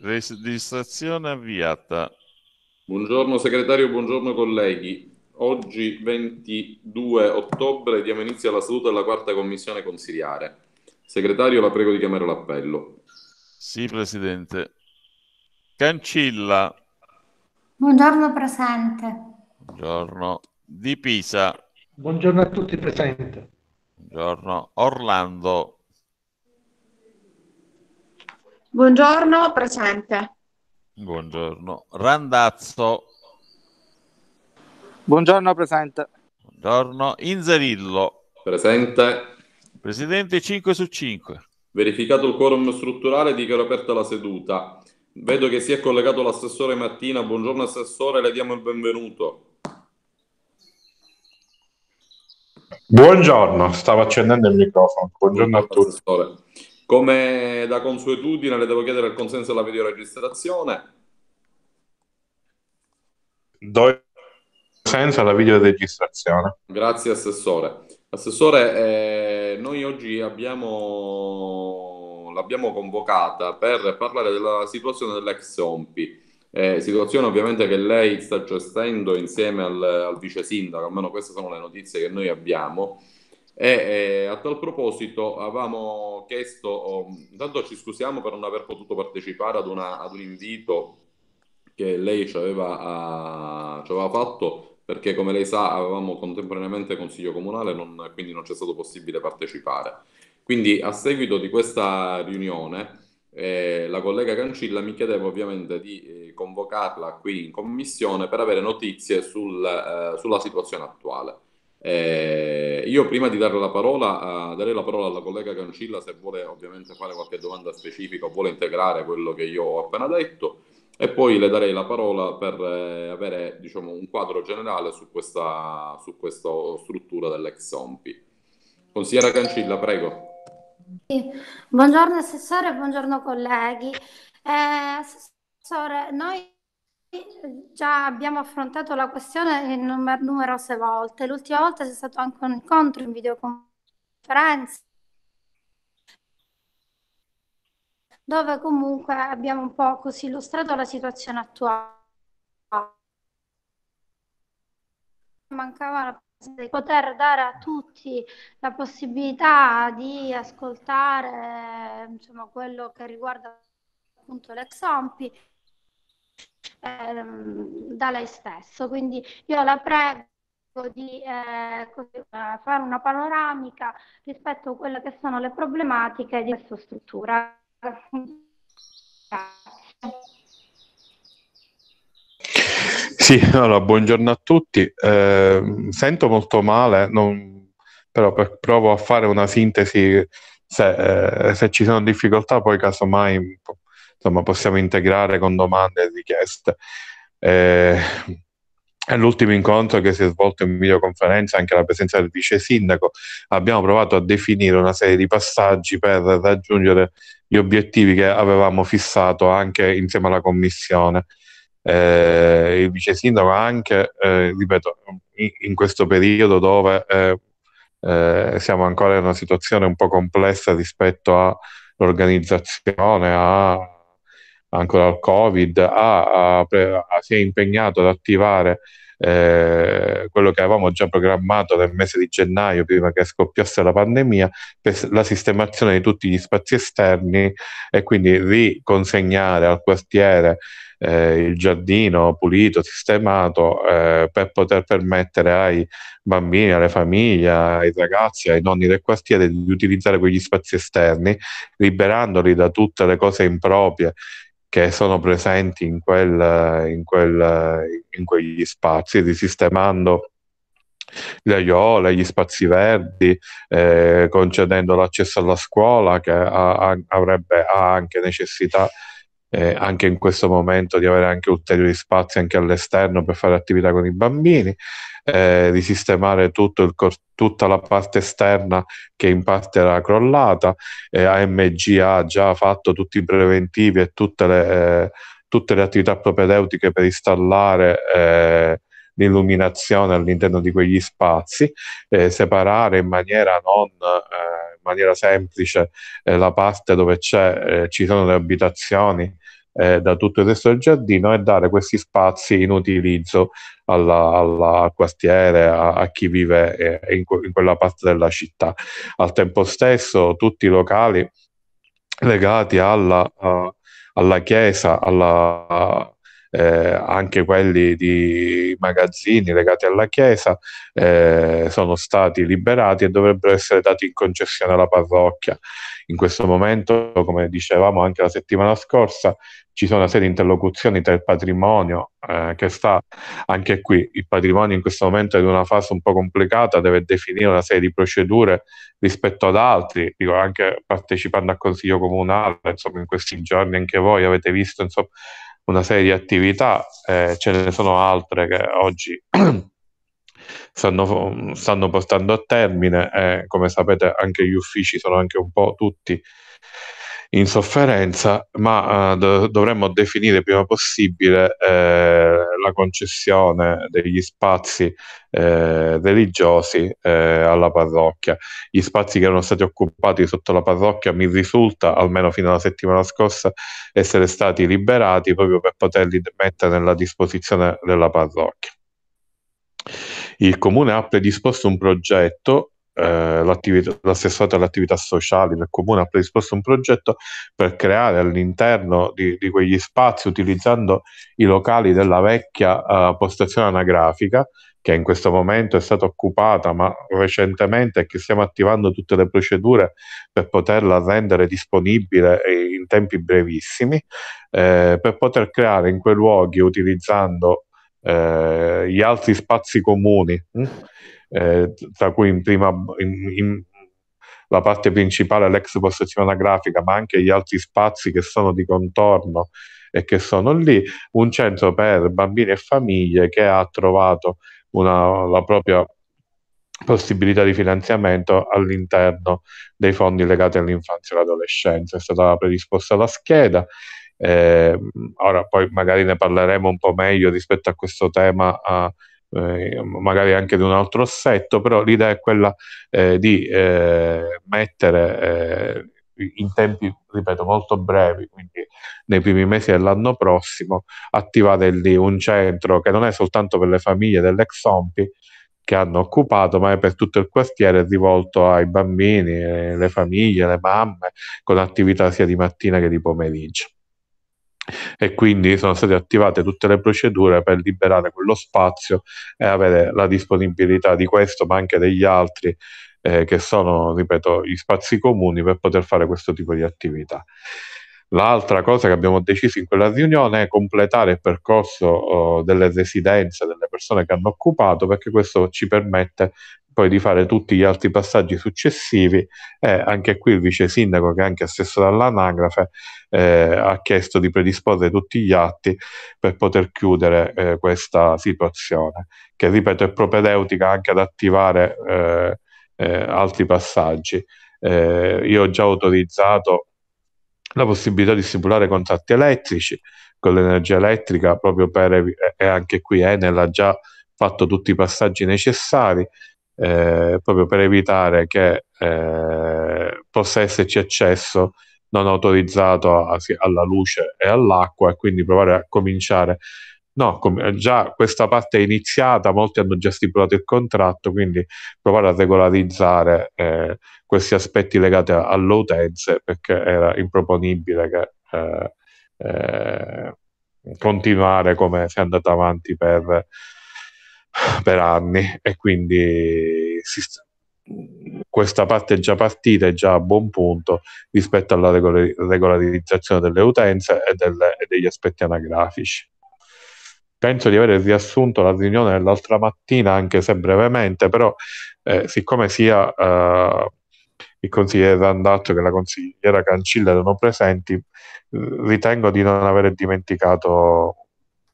Registrazione avviata. Buongiorno segretario, buongiorno colleghi. Oggi 22 ottobre diamo inizio alla seduta della quarta commissione consiliare. Segretario, la prego di chiamare l'appello. Sì, Presidente. Cancilla. Buongiorno, presente. Buongiorno. Di Pisa. Buongiorno a tutti, presente. Buongiorno. Orlando. Buongiorno, presente. Buongiorno. Randazzo. Buongiorno, presente. Buongiorno. Inzerillo. Presente. Presidente 5 su 5. Verificato il quorum strutturale, dichiaro aperta la seduta. Vedo che si è collegato l'assessore Mattina. Buongiorno assessore, le diamo il benvenuto. Buongiorno, stavo accendendo il microfono. Buongiorno, Buongiorno a tutti. Assessore. Come da consuetudine le devo chiedere il consenso alla videoregistrazione. Do il consenso alla videoregistrazione. Grazie Assessore. Assessore, eh, noi oggi abbiamo, l'abbiamo convocata per parlare della situazione dell'ex OMPI. Eh, situazione ovviamente che lei sta gestendo insieme al, al vice sindaco, almeno queste sono le notizie che noi abbiamo. E eh, a tal proposito avevamo chiesto, oh, intanto ci scusiamo per non aver potuto partecipare ad, una, ad un invito che lei ci aveva, uh, ci aveva, fatto, perché come lei sa avevamo contemporaneamente consiglio comunale, non, quindi non c'è stato possibile partecipare. Quindi a seguito di questa riunione eh, la collega Cancilla mi chiedeva ovviamente di eh, convocarla qui in commissione per avere notizie sul, eh, sulla situazione attuale. Eh, io prima di dare la parola, eh, darei la parola alla collega Cancilla se vuole ovviamente fare qualche domanda specifica o vuole integrare quello che io ho appena detto e poi le darei la parola per eh, avere diciamo, un quadro generale su questa, su questa struttura dell'ex OMPI. Consigliera Cancilla, prego. Buongiorno Assessore, buongiorno colleghi. Eh, assessore, noi Già abbiamo affrontato la questione numer- numerose volte. L'ultima volta c'è stato anche un incontro in videoconferenza dove comunque abbiamo un po' così illustrato la situazione attuale. Mancava la di poter dare a tutti la possibilità di ascoltare insomma, quello che riguarda appunto l'ex OMPI ehm, da lei stesso. Quindi io la prego di eh, eh, fare una panoramica rispetto a quelle che sono le problematiche di questa struttura. Sì, allora, buongiorno a tutti. Eh, sento molto male, non, però per, provo a fare una sintesi. Se, eh, se, ci sono difficoltà, poi casomai insomma, possiamo integrare con domande e richieste. Eh, All'ultimo incontro che si è svolto in videoconferenza, anche la presenza del vice sindaco, abbiamo provato a definire una serie di passaggi per raggiungere gli obiettivi che avevamo fissato anche insieme alla commissione. Eh, il vice sindaco anche, eh, ripeto, in, questo periodo dove eh, eh, siamo ancora in una situazione un po' complessa rispetto all'organizzazione, a ancora al Covid, ha, ha, si è impegnato ad attivare eh, quello che avevamo già programmato nel mese di gennaio, prima che scoppiasse la pandemia, per la sistemazione di tutti gli spazi esterni e quindi riconsegnare al quartiere eh, il giardino pulito, sistemato, eh, per poter permettere ai bambini, alle famiglie, ai ragazzi, ai nonni del quartiere di utilizzare quegli spazi esterni, liberandoli da tutte le cose improprie che sono presenti in, quel, in, quel, in quegli spazi, risistemando le aiole, gli spazi verdi, eh, concedendo l'accesso alla scuola che ha, ha, avrebbe ha anche necessità eh, anche in questo momento di avere anche ulteriori spazi anche all'esterno per fare attività con i bambini, eh, di sistemare tutto cor- tutta la parte esterna che in parte era crollata. Eh, AMG ha già fatto tutti i preventivi e tutte le, eh, tutte le attività propedeutiche per installare eh, l'illuminazione all'interno di quegli spazi, eh, separare in maniera non maniera semplice eh, la parte dove eh, ci sono le abitazioni eh, da tutto il resto del giardino e dare questi spazi in utilizzo alla, alla, quartiere, a, a chi vive eh, in, in quella parte della città. Al tempo stesso tutti i locali legati alla, uh, alla chiesa, alla, eh, anche quelli di magazzini legati alla chiesa, eh, sono stati liberati e dovrebbero essere dati in concessione alla parrocchia. In questo momento, come dicevamo anche la settimana scorsa, ci sono una serie di interlocuzioni tra il patrimonio, eh, che sta anche qui, il patrimonio in questo momento è in una fase un po' complicata, deve definire una serie di procedure rispetto ad altri, dico anche partecipando al Consiglio Comunale, insomma in questi giorni anche voi avete visto insomma, una serie di attività, eh, ce ne sono altre che oggi stanno, stanno, portando a termine, eh, come sapete anche gli uffici sono anche un po' tutti in sofferenza, ma eh, dovremmo definire prima possibile eh, la concessione degli spazi eh, religiosi eh, alla parrocchia. Gli spazi che erano stati occupati sotto la parrocchia mi risulta, almeno fino alla settimana scorsa, essere stati liberati proprio per poterli mettere nella disposizione della parrocchia. Il comune ha predisposto un progetto eh, l'assessore alle attività sociali del comune ha predisposto un progetto per creare all'interno di, di quegli spazi utilizzando i locali della vecchia uh, postazione anagrafica che in questo momento è stata occupata ma recentemente e che stiamo attivando tutte le procedure per poterla rendere disponibile in tempi brevissimi eh, per poter creare in quei luoghi utilizzando eh, gli altri spazi comuni mh? Hm? eh, tra cui in prima, in, in, la parte principale, l'ex postazione grafica, ma anche gli altri spazi che sono di contorno e che sono lì, un centro per bambini e famiglie che ha trovato una, la propria possibilità di finanziamento all'interno dei fondi legati all'infanzia e all'adolescenza. È stata predisposta la scheda. Eh, ora poi magari ne parleremo un po' meglio rispetto a questo tema. Eh, eh, magari anche di un altro assetto, però l'idea è quella eh, di eh, mettere eh, in tempi, ripeto, molto brevi, quindi nei primi mesi dell'anno prossimo, attivare lì un centro che non è soltanto per le famiglie dell'ex OMPI che hanno occupato, ma è per tutto il quartiere rivolto ai bambini, eh, le famiglie, le mamme, con attività sia di mattina che di pomeriggio e quindi sono state attivate tutte le procedure per liberare quello spazio e avere la disponibilità di questo ma anche degli altri eh, che sono, ripeto, gli spazi comuni per poter fare questo tipo di attività. L'altra cosa che abbiamo deciso in quella riunione è completare il percorso oh, delle residenze delle persone che hanno occupato perché questo ci permette poi di fare tutti gli altri passaggi successivi e anche qui il vice sindaco che è anche assessore all'anagrafe eh, ha chiesto di predisporre tutti gli atti per poter chiudere eh, questa situazione che ripeto è propedeutica anche ad attivare eh, eh altri passaggi eh, io ho già autorizzato la possibilità di stipulare contratti elettrici con l'energia elettrica proprio per e anche qui Enel eh, ha già fatto tutti i passaggi necessari eh, proprio per evitare che eh, possa esserci accesso non autorizzato a, alla luce e all'acqua e quindi provare a cominciare. No, com- già questa parte è iniziata, molti hanno già stipulato il contratto, quindi provare a regolarizzare eh, questi aspetti legati a- alle utenze perché era improponibile che, eh, eh, continuare come si è andata avanti per per anni e quindi si, questa parte è già partita, è già a buon punto rispetto alla regolarizzazione delle utenze e, delle, e degli aspetti anagrafici. Penso di aver riassunto la riunione dell'altra mattina, anche se brevemente, però eh, siccome sia eh, il consigliere Randazzo che la consigliera Cancilla erano presenti, ritengo di non aver dimenticato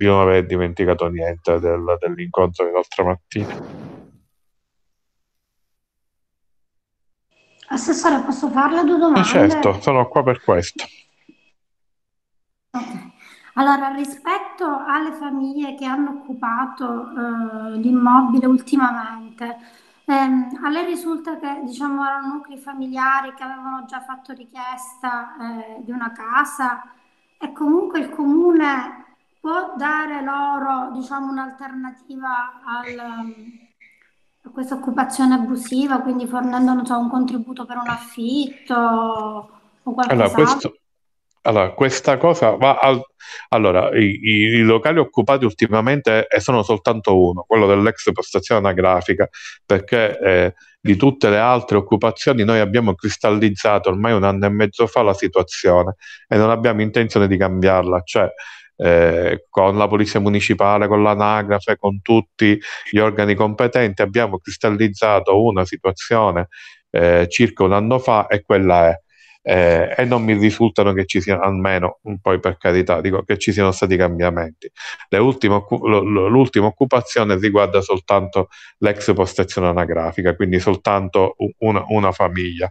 io non avevo dimenticato niente del, dell'incontro dell'altra mattina. Assessore, posso farle due domande? Eh, certo, sono qua per questo. Allora, rispetto alle famiglie che hanno occupato eh, l'immobile ultimamente, ehm, a lei risulta che diciamo, erano nuclei familiari che avevano già fatto richiesta eh, di una casa e comunque il comune può dare loro diciamo, un'alternativa al, a questa occupazione abusiva, quindi fornendo so, un contributo per un affitto o qualcosa? Allora, questo... Allora, questa cosa va al... Allora, i, i locali occupati ultimamente eh, sono soltanto uno, quello dell'ex postazione anagrafica, perché eh, di tutte le altre occupazioni noi abbiamo cristallizzato ormai un anno e mezzo fa la situazione e non abbiamo intenzione di cambiarla. Cioè, eh, con la Polizia Municipale, con l'Anagrafe, con tutti gli organi competenti, abbiamo cristallizzato una situazione eh, circa un anno fa e quella è eh, e non mi risultano che ci siano, almeno poi per carità, dico che ci siano stati cambiamenti. l'ultima occupazione riguarda soltanto l'ex postazione anagrafica, quindi soltanto una, una famiglia.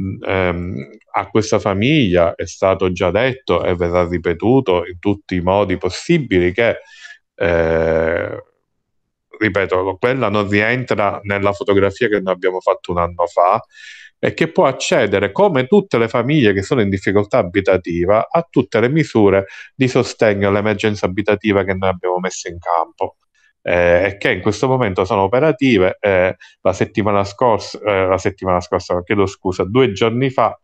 Mm, ehm, a questa famiglia è stato già detto e verrà ripetuto in tutti i modi possibili che... Eh, ripeto, quella non rientra nella fotografia che noi abbiamo fatto un anno fa, e che può accedere, come tutte le famiglie che sono in difficoltà abitativa, a tutte le misure di sostegno all'emergenza abitativa che noi abbiamo messo in campo. Eh, che in questo momento sono operative. Eh, la settimana scorsa, eh, la settimana scorsa, chiedo scusa, due giorni fa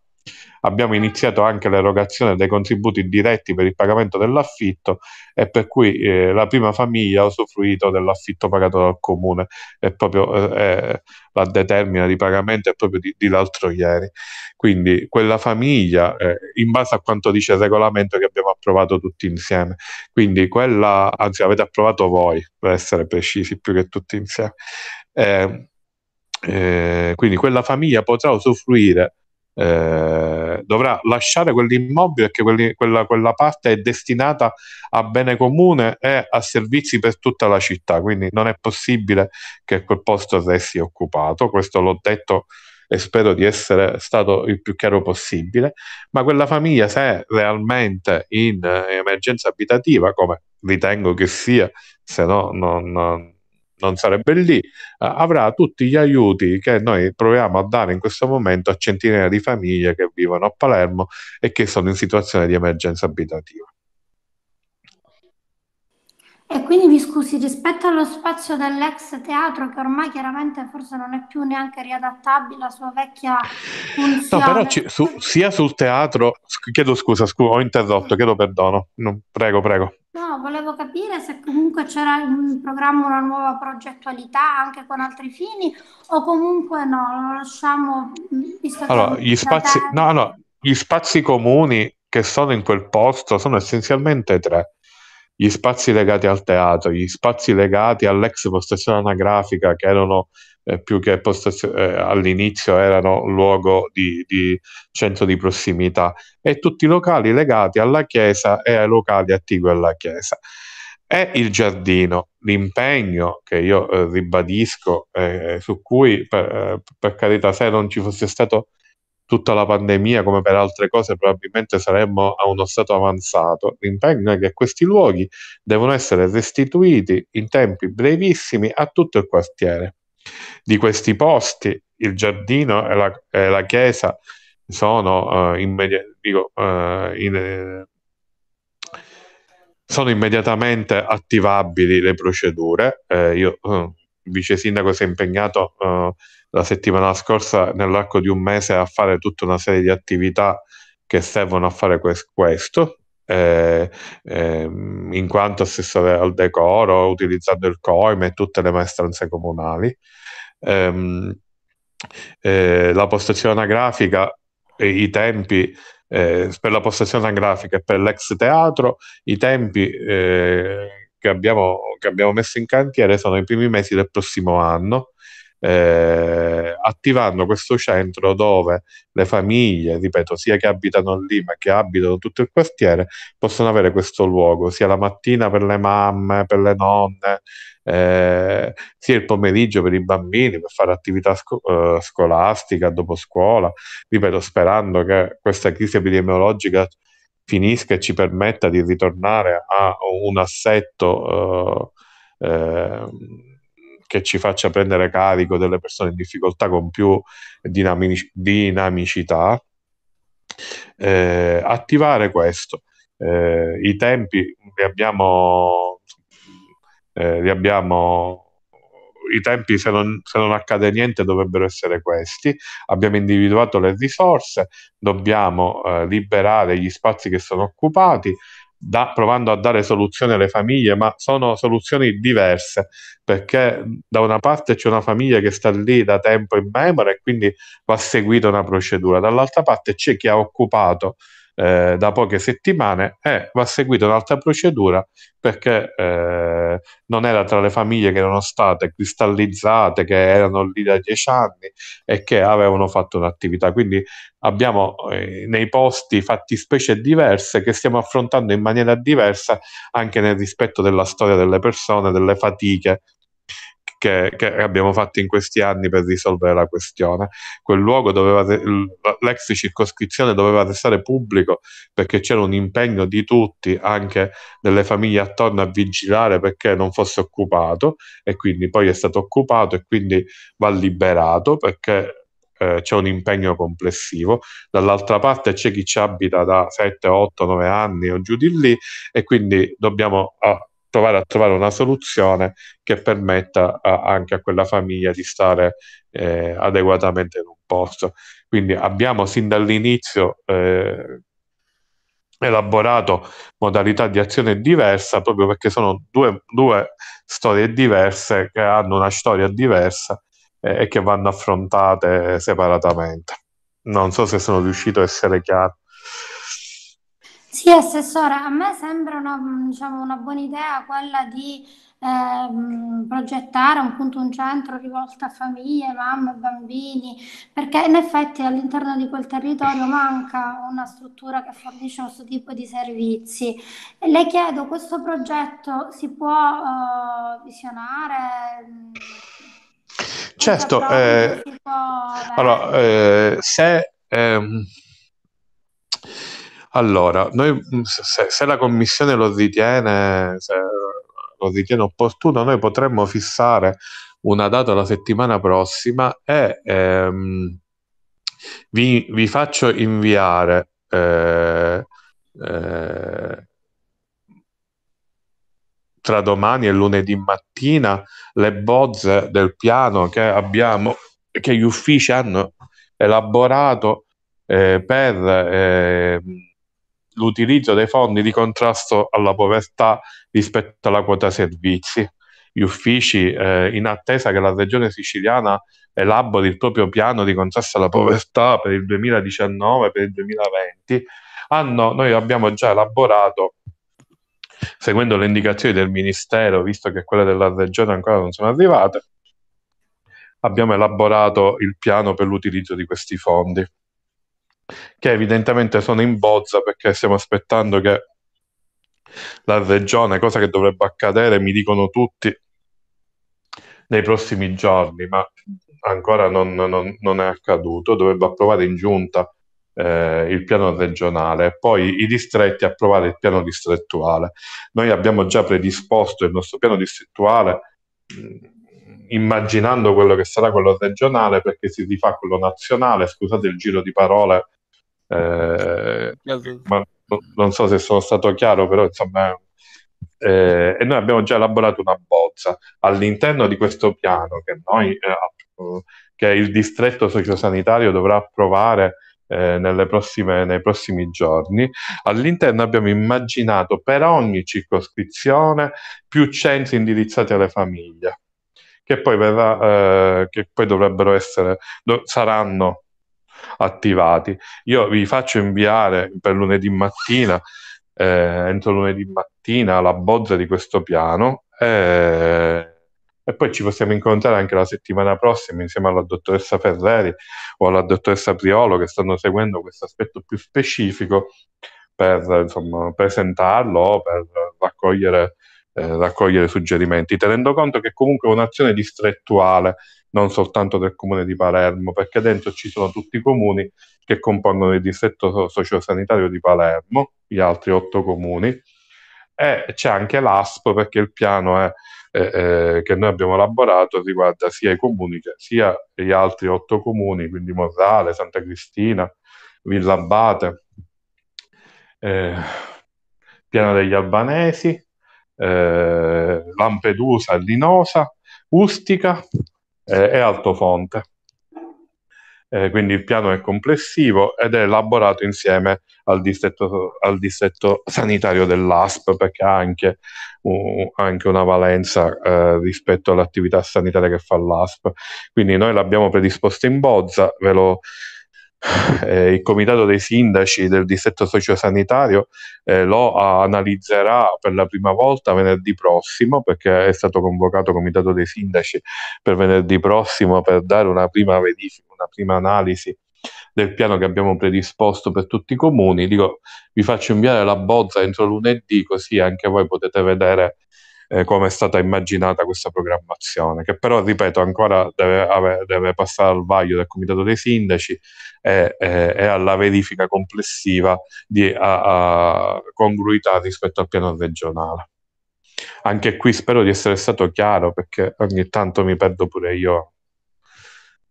Abbiamo iniziato anche l'erogazione dei contributi diretti per il pagamento dell'affitto e per cui eh, la prima famiglia ha usufruito dell'affitto pagato dal comune. e proprio eh, la determina di pagamento è proprio di, di l'altro ieri. Quindi quella famiglia, eh, in base a quanto dice il regolamento che abbiamo approvato tutti insieme, quindi quella, anzi avete approvato voi, per essere precisi, più che tutti insieme. Eh, eh, quindi quella famiglia potrà usufruire eh, dovrà lasciare quell'immobile perché quelli, quella, quella, parte è destinata a bene comune e a servizi per tutta la città, quindi non è possibile che quel posto resti occupato, questo l'ho detto e spero di essere stato il più chiaro possibile, ma quella famiglia se è realmente in eh, emergenza abitativa, come ritengo che sia, se no non, non non sarebbe lì, eh, avrà tutti gli aiuti che noi proviamo a dare in questo momento a centinaia di famiglie che vivono a Palermo e che sono in situazione di emergenza abitativa. E quindi mi scusi, rispetto allo spazio dell'ex teatro, che ormai chiaramente forse non è più neanche riadattabile alla sua vecchia funzione. No, però ci, su, sia sul teatro, chiedo scusa, scu- ho interrotto, chiedo perdono. No, prego, prego volevo capire se comunque c'era in programma una nuova progettualità anche con altri fini o comunque no, lo lasciamo... Mm, allora, gli spazi, no, no, gli spazi comuni che sono in quel posto sono essenzialmente tre gli spazi legati al teatro, gli spazi legati all'ex postazione anagrafica che erano eh, più che postazione eh, all'inizio erano luogo di, di, centro di prossimità e tutti i locali legati alla chiesa e ai locali attigui alla chiesa. E il giardino, l'impegno che io eh, ribadisco, eh, su cui per, eh, per carità se non ci fosse stato tutta la pandemia, come per altre cose, probabilmente saremmo a uno stato avanzato. L'impegno è che questi luoghi devono essere restituiti in tempi brevissimi a tutto il quartiere. Di questi posti, il giardino e la, e la chiesa sono, eh, immedi- eh, sono immediatamente attivabili le procedure. Eh, io eh, vice sindaco si è impegnato eh, la settimana scorsa nell'arco di un mese a fare tutta una serie di attività che servono a fare que- questo. Eh, ehm, in quanto assessore al decoro, utilizzando il COIM e tutte le maestranze comunali. Ehm, eh, la postazione anagrafica, eh, i tempi eh, per la postazione anagrafica e per l'ex teatro, i tempi eh, che abbiamo, che abbiamo messo in cantiere sono i primi mesi del prossimo anno. Eh, attivando questo centro dove le famiglie, ripeto, sia che abitano lì ma che abitano tutto il quartiere, possono avere questo luogo, sia la mattina per le mamme, per le nonne, eh, sia il pomeriggio per i bambini, per fare attività sco- eh, scolastica, dopo scuola, ripeto, sperando che questa crisi epidemiologica finisca e ci permetta di ritornare a un assetto eh, eh, che ci faccia prendere carico delle persone in difficoltà con più dinamic- dinamicità, eh, attivare questo. Eh, I tempi li abbiamo, eh, li abbiamo i tempi, se non, se non, accade niente, dovrebbero essere questi. Abbiamo individuato le risorse, dobbiamo eh, liberare gli spazi che sono occupati, da, provando a dare soluzioni alle famiglie, ma sono soluzioni diverse, perché da una parte c'è una famiglia che sta lì da tempo in memoria e quindi va seguita una procedura, dall'altra parte c'è chi ha occupato eh, da poche settimane e va seguita un'altra procedura perché eh, non era tra le famiglie che erano state cristallizzate, che erano lì da dieci anni e che avevano fatto un'attività. Quindi abbiamo eh, nei posti fatti specie diverse che stiamo affrontando in maniera diversa anche nel rispetto della storia delle persone, delle fatiche che, che, abbiamo fatto in questi anni per risolvere la questione. Quel luogo doveva, l'ex circoscrizione doveva restare pubblico perché c'era un impegno di tutti, anche delle famiglie attorno, a vigilare perché non fosse occupato e quindi poi è stato occupato e quindi va liberato perché eh, c'è un impegno complessivo, dall'altra parte c'è chi ci abita da 7, 8, 9 anni o giù di lì e quindi dobbiamo ah, provare a trovare una soluzione che permetta a, anche a quella famiglia di stare eh, adeguatamente in un posto. Quindi abbiamo sin dall'inizio eh, elaborato modalità di azione diversa proprio perché sono due, due storie diverse che hanno una storia diversa eh, e che vanno affrontate separatamente. Non so se sono riuscito a essere chiaro. Sì, assessore, a me sembra una, diciamo, una buona idea quella di ehm, progettare un, punto, un centro rivolto a famiglie, mamme, bambini, perché in effetti all'interno di quel territorio manca una struttura che fornisce questo tipo di servizi. E le chiedo, questo progetto si può eh, visionare? Certo, eh, può, allora, eh, se... Ehm allora, noi, mm, se, se, la Commissione lo ritiene, lo ritiene opportuno, noi potremmo fissare una data la settimana prossima e ehm, vi, vi, faccio inviare eh, eh, tra domani e lunedì mattina le bozze del piano che abbiamo, che gli uffici hanno elaborato eh, per ehm, l'utilizzo dei fondi di contrasto alla povertà rispetto alla quota servizi. Gli uffici, eh, in attesa che la regione siciliana elabori il proprio piano di contrasto alla povertà per il 2019 e per il 2020, hanno, noi abbiamo già elaborato, seguendo le indicazioni del Ministero, visto che quelle della regione ancora non sono arrivate, abbiamo elaborato il piano per l'utilizzo di questi fondi che evidentemente sono in bozza perché stiamo aspettando che la regione, cosa che dovrebbe accadere, mi dicono tutti, nei prossimi giorni, ma ancora non, non, non è accaduto, dovrebbe approvare in giunta eh, il piano regionale, e poi i distretti approvare il piano distrettuale. Noi abbiamo già predisposto il nostro piano distrettuale mm, immaginando quello che sarà quello regionale perché si rifà quello nazionale, scusate il giro di parole eh, non so se sono stato chiaro, però insomma, eh, e noi abbiamo già elaborato una bozza all'interno di questo piano che, noi, eh, che il distretto sociosanitario dovrà approvare eh, prossime, nei prossimi giorni. All'interno abbiamo immaginato per ogni circoscrizione più centri indirizzati alle famiglie, che poi, verrà, eh, che poi dovrebbero essere, do, saranno attivati. Io vi faccio inviare per lunedì mattina, eh, entro lunedì mattina, la bozza di questo piano eh, e poi ci possiamo incontrare anche la settimana prossima insieme alla dottoressa Ferreri o alla dottoressa Priolo che stanno seguendo questo aspetto più specifico per insomma, presentarlo, per raccogliere eh, raccogliere suggerimenti, tenendo conto che comunque è un'azione distrettuale, non soltanto del comune di Palermo, perché dentro ci sono tutti i comuni che compongono il distretto sociosanitario di Palermo, gli altri otto comuni, e c'è anche l'ASP perché il piano è, eh, eh, che noi abbiamo elaborato riguarda sia i comuni sia gli altri otto comuni, quindi Morrale, Santa Cristina, Villabate, eh, Piano degli Albanesi, eh, Lampedusa, Linosa, Ustica eh, e Altofonte. Eh, quindi il piano è complessivo ed è elaborato insieme al distretto, al distretto sanitario dell'ASP perché ha anche, uh, anche una valenza eh, rispetto all'attività sanitaria che fa l'ASP. Quindi noi l'abbiamo predisposto in Bozza, ve lo eh, il comitato dei sindaci del distretto sociosanitario eh, lo analizzerà per la prima volta venerdì prossimo perché è stato convocato il comitato dei sindaci per venerdì prossimo per dare una prima verifica, una prima analisi del piano che abbiamo predisposto per tutti i comuni. Dico, vi faccio inviare la bozza entro lunedì così anche voi potete vedere eh, come è stata immaginata questa programmazione, che però, ripeto, ancora deve, ave, deve passare al vaglio del Comitato dei Sindaci e, e, e alla verifica complessiva di a, a congruità rispetto al piano regionale. Anche qui spero di essere stato chiaro perché ogni tanto mi perdo pure io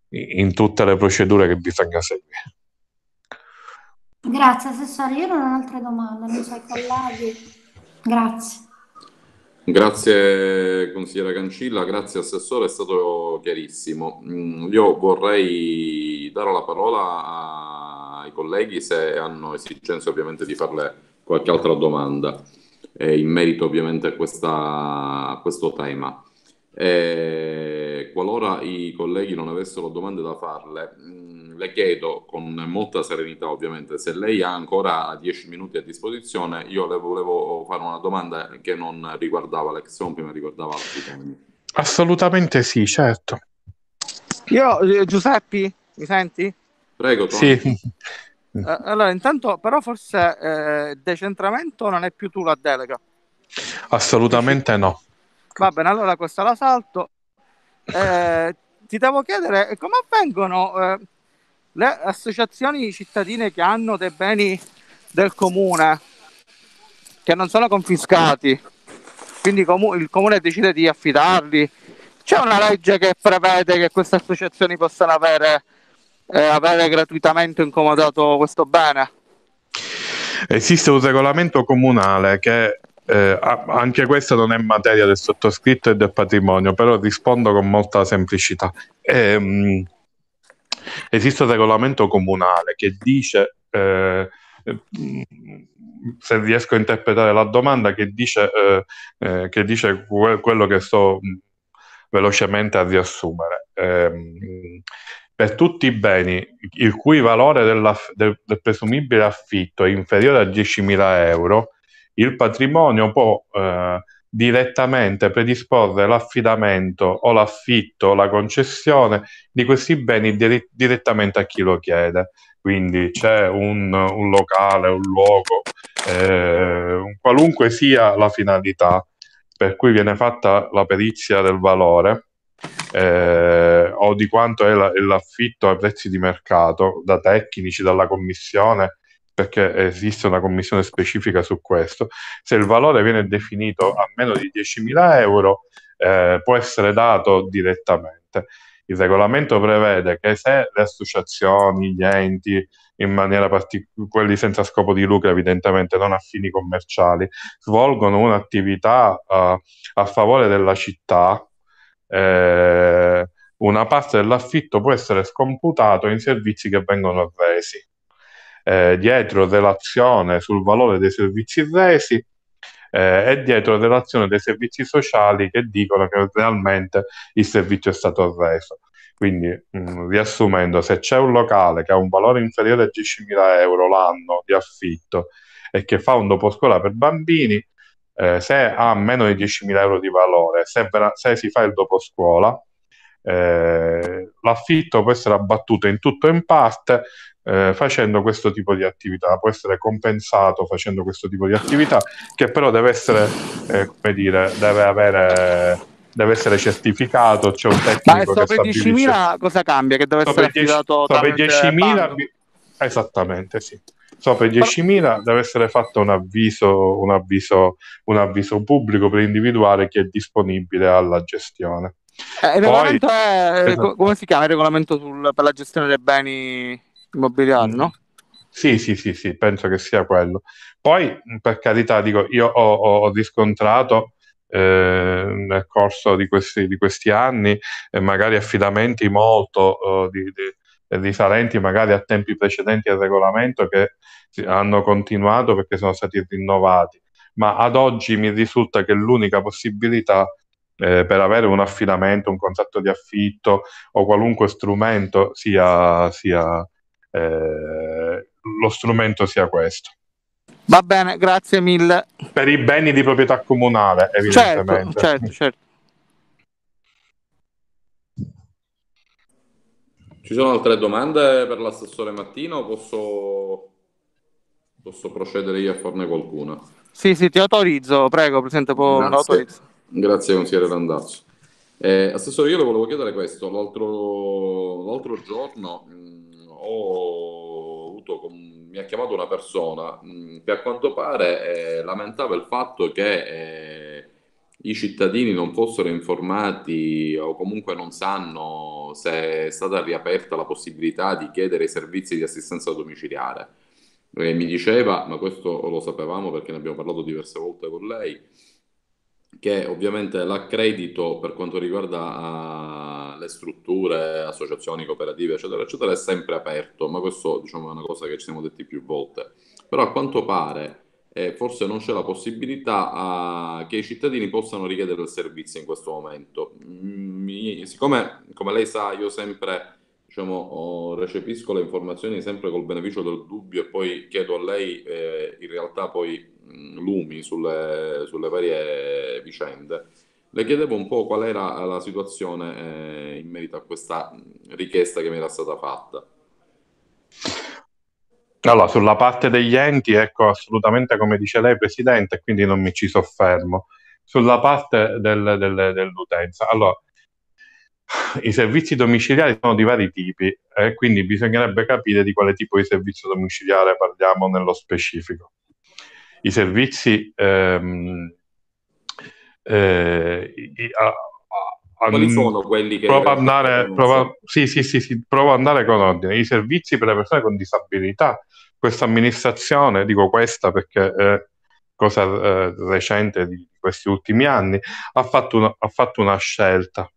in tutte le procedure che bisogna seguire. Grazie Assessore, io non ho altre domande, non c'è collaghi. Grazie. Grazie consigliera Cancilla, grazie assessore, è stato chiarissimo. Mm, io vorrei dare la parola ai colleghi se hanno esigenze ovviamente di farle qualche altra domanda eh, in merito ovviamente a, questa, a questo tema. Eh, qualora i colleghi non avessero domande da farle, mm, le chiedo con molta serenità ovviamente se lei ha ancora 10 minuti a disposizione, io le volevo fare una domanda che non riguardava l'ex Home, ma riguardava altri temi. Assolutamente sì, certo. Io, eh, Giuseppe, mi senti? Prego, Tony. Sì. Eh, allora, intanto, però forse eh, decentramento non è più tu la delega. Assolutamente no. Va bene, allora questa la salto. Eh, ti devo chiedere come avvengono eh, le associazioni cittadine che hanno dei beni del comune che non sono confiscati, quindi comu- il comune decide di affidarli. C'è una legge che prevede che queste associazioni possano avere, eh, avere gratuitamente incomodato questo bene? Esiste un regolamento comunale che eh, anche questa non è materia del sottoscritto e del patrimonio, però rispondo con molta semplicità. Ehm, esiste un regolamento comunale che dice, eh, se riesco a interpretare la domanda, che dice, eh, eh che dice que- quello che sto mm, velocemente a riassumere. Ehm, per tutti i beni il cui valore del, del presumibile affitto è inferiore a 10.000 euro, il patrimonio può eh, direttamente predisporre l'affidamento o l'affitto o la concessione di questi beni dir- direttamente a chi lo chiede. Quindi c'è un, un locale, un luogo, eh, qualunque sia la finalità, per cui viene fatta la perizia del valore eh, o di quanto è, la, è l'affitto ai prezzi di mercato da tecnici, dalla commissione perché esiste una commissione specifica su questo, se il valore viene definito a meno di 10.000 euro eh, può essere dato direttamente. Il regolamento prevede che se le associazioni, gli enti, in maniera particolare, quelli senza scopo di lucro evidentemente, non a fini commerciali, svolgono un'attività eh, a favore della città, eh, una parte dell'affitto può essere scomputato in servizi che vengono resi eh, dietro relazione sul valore dei servizi resi eh, e dietro relazione dei servizi sociali che dicono che realmente il servizio è stato reso. Quindi, mh, mm, riassumendo, se c'è un locale che ha un valore inferiore a 10.000 euro l'anno di affitto e che fa un doposcuola per bambini, eh, se ha meno di 10.000 euro di valore, se, vera- se si fa il doposcuola, eh, l'affitto può essere abbattuto in tutto o in parte eh, facendo questo tipo di attività, può essere compensato facendo questo tipo di attività che però deve essere, eh, come dire, deve avere deve essere certificato, c'è un tecnico Ma sopra i 10.000 cosa cambia? Che deve essere affidato sopra i 10.000 esattamente, sì. Sopra i 10.000 Però... deve essere fatto un avviso, un avviso, un avviso pubblico per individuare chi è disponibile alla gestione. Eh, il Poi, è, esatto. come si chiama il regolamento sul, per la gestione dei beni immobiliari, mm. no? Sì, sì, sì, sì, penso che sia quello. Poi, mm, per carità, dico, io ho, ho, ho riscontrato eh, nel corso di questi, di questi anni eh, magari affidamenti molto eh, di, di, eh, risalenti magari a tempi precedenti al regolamento che hanno continuato perché sono stati rinnovati, ma ad oggi mi risulta che l'unica possibilità eh, per avere un affidamento, un contratto di affitto o qualunque strumento sia, sia eh, lo strumento sia questo. Va bene, grazie mille. Per i beni di proprietà comunale, certo, evidentemente. Certo, certo, certo. Ci sono altre domande per l'assessore Mattino? Posso, posso procedere io a farne qualcuna? Sì, sì, ti autorizzo, prego, Presidente, po- autorizzo. Grazie consigliere Randazzo. Eh, assessore, io le volevo chiedere questo, l'altro, l'altro giorno mh, mm, ho avuto, con, mi ha chiamato una persona mh, mm, che a quanto pare eh, lamentava il fatto che eh, i cittadini non fossero informati o comunque non sanno se è stata riaperta la possibilità di chiedere i servizi di assistenza domiciliare. Eh, mi diceva, ma questo lo sapevamo perché ne abbiamo parlato diverse volte con lei, che ovviamente l'accredito per quanto riguarda uh, le strutture, associazioni cooperative, eccetera, eccetera, è sempre aperto, ma questo diciamo, è una cosa che ci siamo detti più volte. Però a quanto pare eh, forse non c'è la possibilità uh, che i cittadini possano richiedere il servizio in questo momento. Mm, mi, siccome, come lei sa, io sempre diciamo, recepisco le informazioni sempre col beneficio del dubbio e poi chiedo a lei eh, in realtà poi lumi sulle, sulle, varie vicende. Le chiedevo un po' qual era la situazione eh, in merito a questa richiesta che mi era stata fatta. Allora, sulla parte degli enti, ecco, assolutamente come dice lei, Presidente, quindi non mi ci soffermo. Sulla parte del, del, dell'utenza, allora, i servizi domiciliari sono di vari tipi e eh, quindi bisognerebbe capire di quale tipo di servizio domiciliare parliamo nello specifico. I servizi ehm, eh, i, a, a, quali sono quelli che provo ad andare, provo, sì, sì, sì, sì, provo andare con ordine. I servizi per le persone con disabilità. Questa amministrazione, dico questa perché è cosa eh, recente di questi ultimi anni, ha fatto una, ha fatto una scelta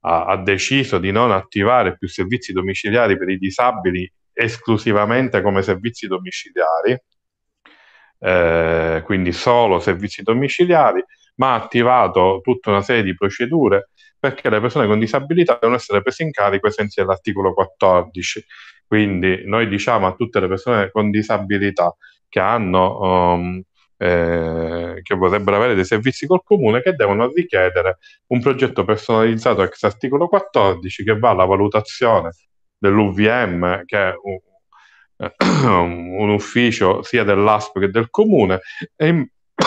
ha, ha deciso di non attivare più servizi domiciliari per i disabili esclusivamente come servizi domiciliari, eh, quindi solo servizi domiciliari, ma ha attivato tutta una serie di procedure perché le persone con disabilità devono essere prese in carico ai sensi dell'articolo 14. Quindi noi diciamo a tutte le persone con disabilità che hanno um, eh, che potrebbero avere dei servizi col comune che devono richiedere un progetto personalizzato ex articolo 14 che va alla valutazione dell'UVM che è un, eh, un ufficio sia dell'ASP che del comune e in,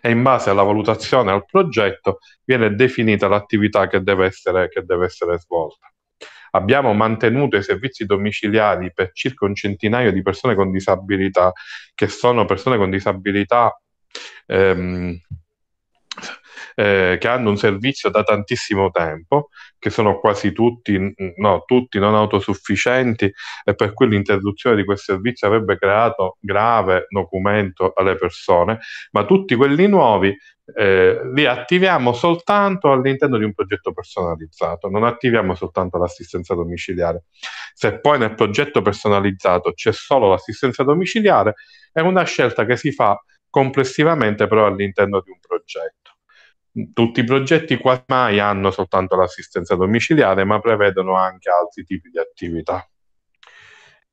e in, base alla valutazione al progetto viene definita l'attività che deve essere, che deve essere svolta abbiamo mantenuto i servizi domiciliari per circa un centinaio di persone con disabilità, che sono persone con disabilità ehm, eh, che hanno un servizio da tantissimo tempo, che sono quasi tutti, no, tutti non autosufficienti e per cui l'interruzione di quel servizio avrebbe creato grave documento alle persone, ma tutti quelli nuovi eh, li attiviamo soltanto all'interno di un progetto personalizzato, non attiviamo soltanto l'assistenza domiciliare. Se poi nel progetto personalizzato c'è solo l'assistenza domiciliare, è una scelta che si fa complessivamente però all'interno di un progetto. Tutti i progetti quasi mai hanno soltanto l'assistenza domiciliare, ma prevedono anche altri tipi di attività.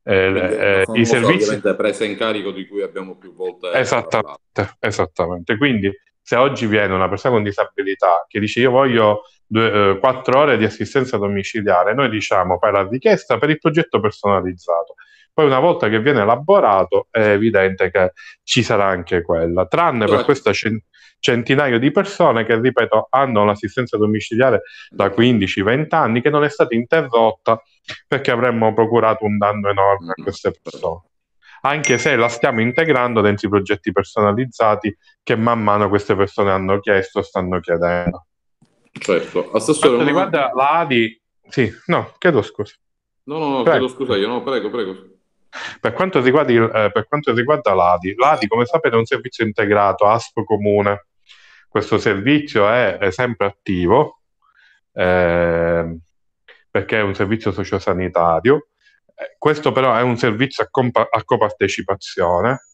Eh, eh, i servizi presa in carico di cui abbiamo più volte esattamente, esattamente. quindi se oggi viene una persona con disabilità che dice io voglio due, eh, quattro ore di assistenza domiciliare, noi diciamo fai la richiesta per il progetto personalizzato. Poi una volta che viene elaborato è evidente che ci sarà anche quella, tranne per questo centinaio di persone che, ripeto, hanno un'assistenza domiciliare da 15-20 anni che non è stata interrotta perché avremmo procurato un danno enorme a mm. queste persone anche se la stiamo integrando dentro i progetti personalizzati che man mano queste persone hanno chiesto stanno chiedendo. Certo, assessore... Quanto riguarda non... la ADI, sì, no, chiedo scusa. No, no, no, prego. chiedo scusa io, no, prego, prego. Per quanto, riguarda, eh, per quanto riguarda l'ADI, l'ADI come sapete è un servizio integrato, ASPO comune, questo servizio è, è sempre attivo eh, perché è un servizio sociosanitario eh, questo però è un servizio a, compa- a copartecipazione,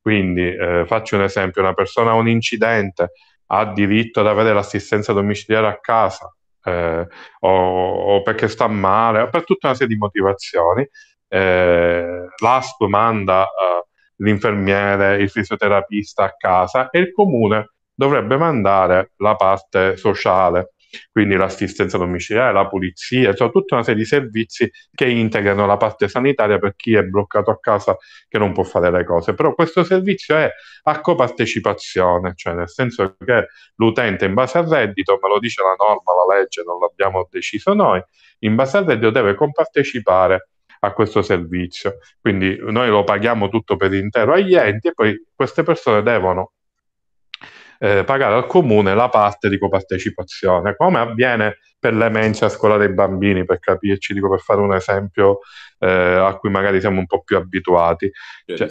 quindi eh, faccio un esempio, una persona ha un incidente, ha diritto ad avere l'assistenza domiciliare a casa eh, o, o, perché sta male, o per tutta una serie di motivazioni. Eh, L'ASP manda eh, l'infermiere, il fisioterapista a casa e il comune dovrebbe mandare la parte sociale quindi l'assistenza domiciliare, la pulizia, cioè tutta una serie di servizi che integrano la parte sanitaria per chi è bloccato a casa che non può fare le cose. Però questo servizio è a copartecipazione, cioè nel senso che l'utente in base al reddito, me lo dice la norma, la legge, non l'abbiamo deciso noi, in base al reddito deve compartecipare a questo servizio. Quindi noi lo paghiamo tutto per intero agli enti e poi queste persone devono eh, pagare al comune la parte di copartecipazione, come avviene per le mense a scuola dei bambini, per capirci, dico per fare un esempio eh, a cui magari siamo un po' più abituati, cioè,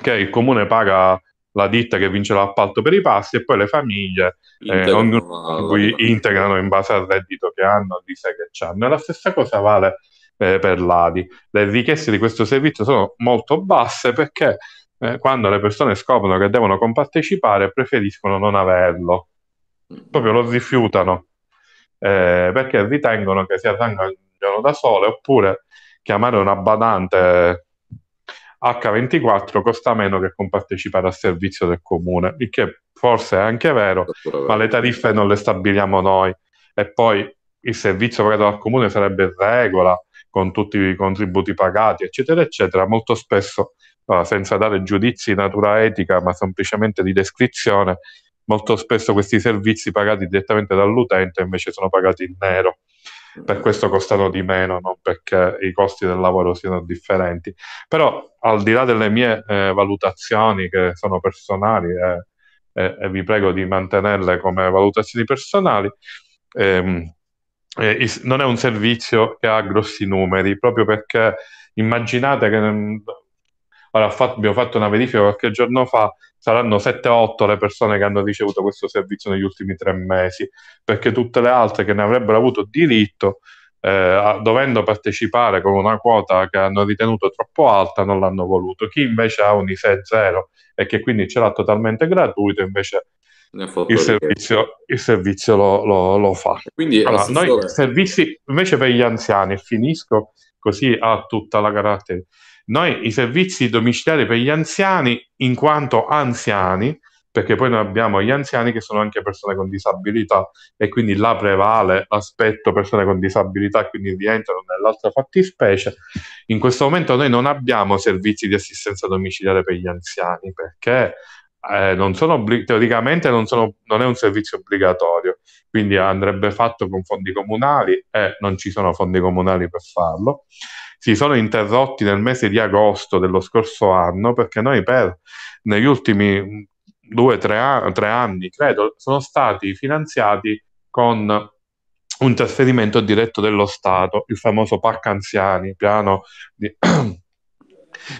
che il comune paga la ditta che vince l'appalto per i pasti e poi le famiglie eh, ognuno integrano in base al reddito che hanno, di sé che hanno. E la stessa cosa vale eh, per l'ADI. Le richieste di questo servizio sono molto basse perché eh, quando le persone scoprono che devono compartecipare preferiscono non averlo, proprio lo rifiutano eh, perché ritengono che si arrangiano da sole oppure chiamare una badante H24 costa meno che compartecipare al servizio del comune, il che forse è anche vero, ma le tariffe non le stabiliamo noi e poi il servizio pagato dal comune sarebbe regola con tutti i contributi pagati, eccetera, eccetera. Molto spesso senza dare giudizi di natura etica, ma semplicemente di descrizione, molto spesso questi servizi pagati direttamente dall'utente invece sono pagati in nero. Per questo costano di meno, non perché i costi del lavoro siano differenti. Però al di là delle mie eh, valutazioni che sono personali eh, eh, e vi prego di mantenerle come valutazioni personali, ehm, eh, non è un servizio che ha grossi numeri, proprio perché immaginate che mm, Ora fatto, abbiamo fatto una verifica qualche giorno fa, saranno 7-8 le persone che hanno ricevuto questo servizio negli ultimi tre mesi, perché tutte le altre che ne avrebbero avuto diritto, eh, dovendo partecipare con una quota che hanno ritenuto troppo alta, non l'hanno voluto. Chi invece ha un ISE 0 e che quindi ce l'ha totalmente gratuito, invece il servizio, il servizio, lo, lo, lo fa. Quindi, allora, noi servizi invece per gli anziani, finisco così ha tutta la caratteristica. Noi i servizi domiciliari per gli anziani, in quanto anziani, perché poi noi abbiamo gli anziani che sono anche persone con disabilità e quindi là prevale l'aspetto persone con disabilità, quindi rientrano nell'altra fattispecie. In questo momento noi non abbiamo servizi di assistenza domiciliare per gli anziani perché eh, non obblig- teoricamente non, sono, non, è un servizio obbligatorio, quindi andrebbe fatto con fondi comunali e non ci sono fondi comunali per farlo si sono interrotti nel mese di agosto dello scorso anno perché noi per negli ultimi mm, due o tre, tre anni, credo, sono stati finanziati con un trasferimento diretto dello Stato, il famoso PAC anziani, piano di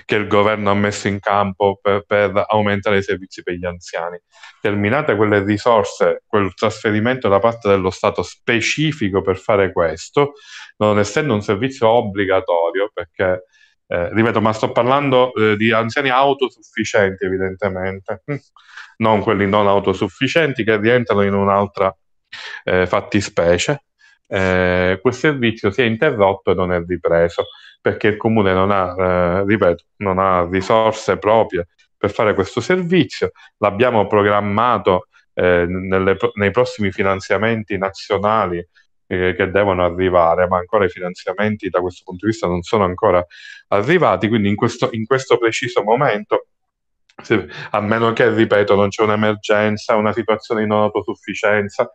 che il governo ha messo in campo per, per, aumentare i servizi per gli anziani. Terminate quelle risorse, quel trasferimento da parte dello Stato specifico per fare questo, non essendo un servizio obbligatorio, perché, eh, ripeto, ma sto parlando eh, di anziani autosufficienti evidentemente, hm, non quelli non autosufficienti che rientrano in un'altra eh, fattispecie eh, quel servizio si è interrotto e non è ripreso perché il comune non ha, eh, ripeto, non ha risorse proprie per fare questo servizio. L'abbiamo programmato eh, nelle, nei prossimi finanziamenti nazionali eh, che devono arrivare, ma ancora i finanziamenti da questo punto di vista non sono ancora arrivati, quindi in questo, in questo preciso momento se, a meno che, ripeto, non c'è un'emergenza, una situazione di non autosufficienza,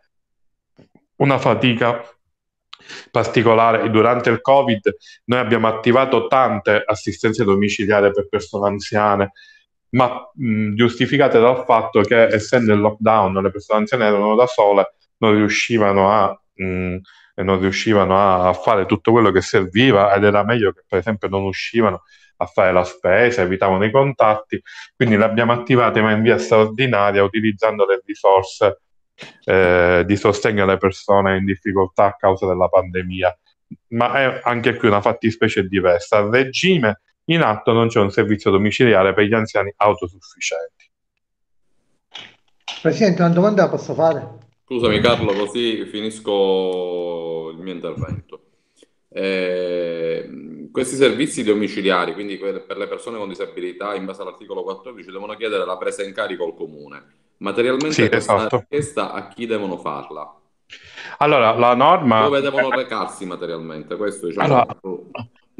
una fatica particolare durante il Covid noi abbiamo attivato tante assistenze domiciliari per persone anziane, ma mh, giustificate dal fatto che essendo il lockdown le persone anziane erano da sole, non riuscivano a... Mh, non riuscivano a fare tutto quello che serviva ed era meglio che per esempio non uscivano a fare la spesa, evitavano i contatti, quindi l'abbiamo attivata ma in via straordinaria utilizzando le risorse eh, di sostegno alle persone in difficoltà a causa della pandemia, ma è anche qui una fattispecie diversa. Al regime in atto non c'è un servizio domiciliare per gli anziani autosufficienti. Presidente, una domanda la posso fare? Scusami Carlo, così finisco il mio intervento. Eh, questi servizi domiciliari, quindi per le persone con disabilità, in base all'articolo 14, devono chiedere la presa in carico al comune materialmente sì, esatto. richiesta a chi devono farla. Allora, la norma... Dove devono recarsi materialmente, questo diciamo... Allora,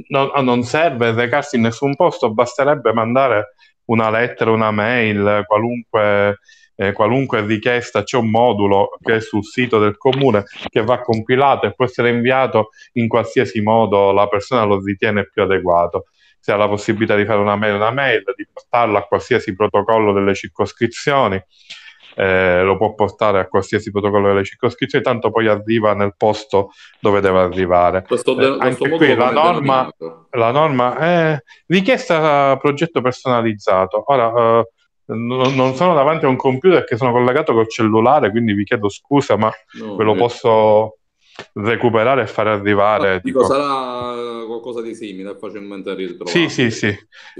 no, non serve recarsi in nessun posto, basterebbe mandare una lettera, una mail, qualunque, eh, qualunque richiesta. C'è un modulo che è sul sito del comune che va compilato e può essere inviato in qualsiasi modo la persona lo ritiene più adeguato si ha la possibilità di fare una mail, una mail, di portarlo a qualsiasi protocollo delle circoscrizioni, eh, lo può portare a qualsiasi protocollo delle circoscrizioni, tanto poi arriva nel posto dove deve arrivare. Questo de- eh, anche qui la norma, la norma, è richiesta progetto personalizzato. Ora, eh, non sono davanti a un computer che sono collegato col cellulare, quindi vi chiedo scusa, ma no, ve lo eh. posso recuperare e fare arrivare. No, dico, tipo... sarà qualcosa di simile, facilmente ritrovato. Sì, sì, sì.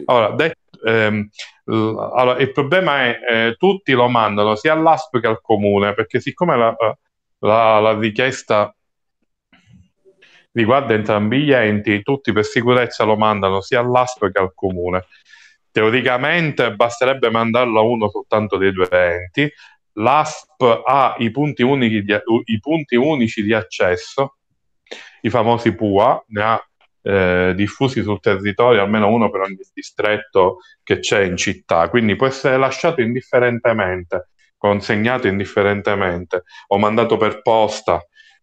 Allora, detto, ehm, allora, il problema è eh, tutti lo mandano sia all'ASP che al comune, perché siccome la, eh, la, la richiesta riguarda entrambi gli enti, tutti per sicurezza lo mandano sia all'ASP che al comune. Teoricamente basterebbe mandarlo a uno soltanto dei due enti, l'ASP ha i punti, unici di, i punti unici di accesso, i famosi PUA, ne ha eh, diffusi sul territorio almeno uno per ogni distretto che c'è in città, quindi può essere lasciato indifferentemente, consegnato indifferentemente o mandato per posta.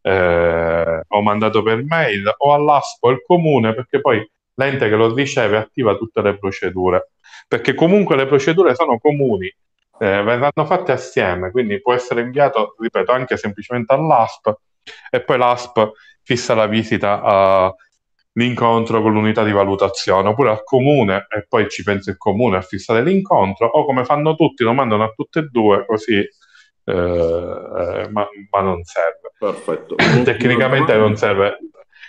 Eh, o mandato per mail o all'ASP o al comune perché poi l'ente che lo riceve attiva tutte le procedure perché comunque le procedure sono comuni eh, verranno fatte assieme, quindi può essere inviato, ripeto, anche semplicemente all'ASP e poi l'ASP fissa la visita all'incontro con l'unità di valutazione, oppure al comune e poi ci pensa il comune a fissare l'incontro, o come fanno tutti, lo mandano a tutte e due, così eh, ma, ma, non serve. Perfetto. Tecnicamente non serve.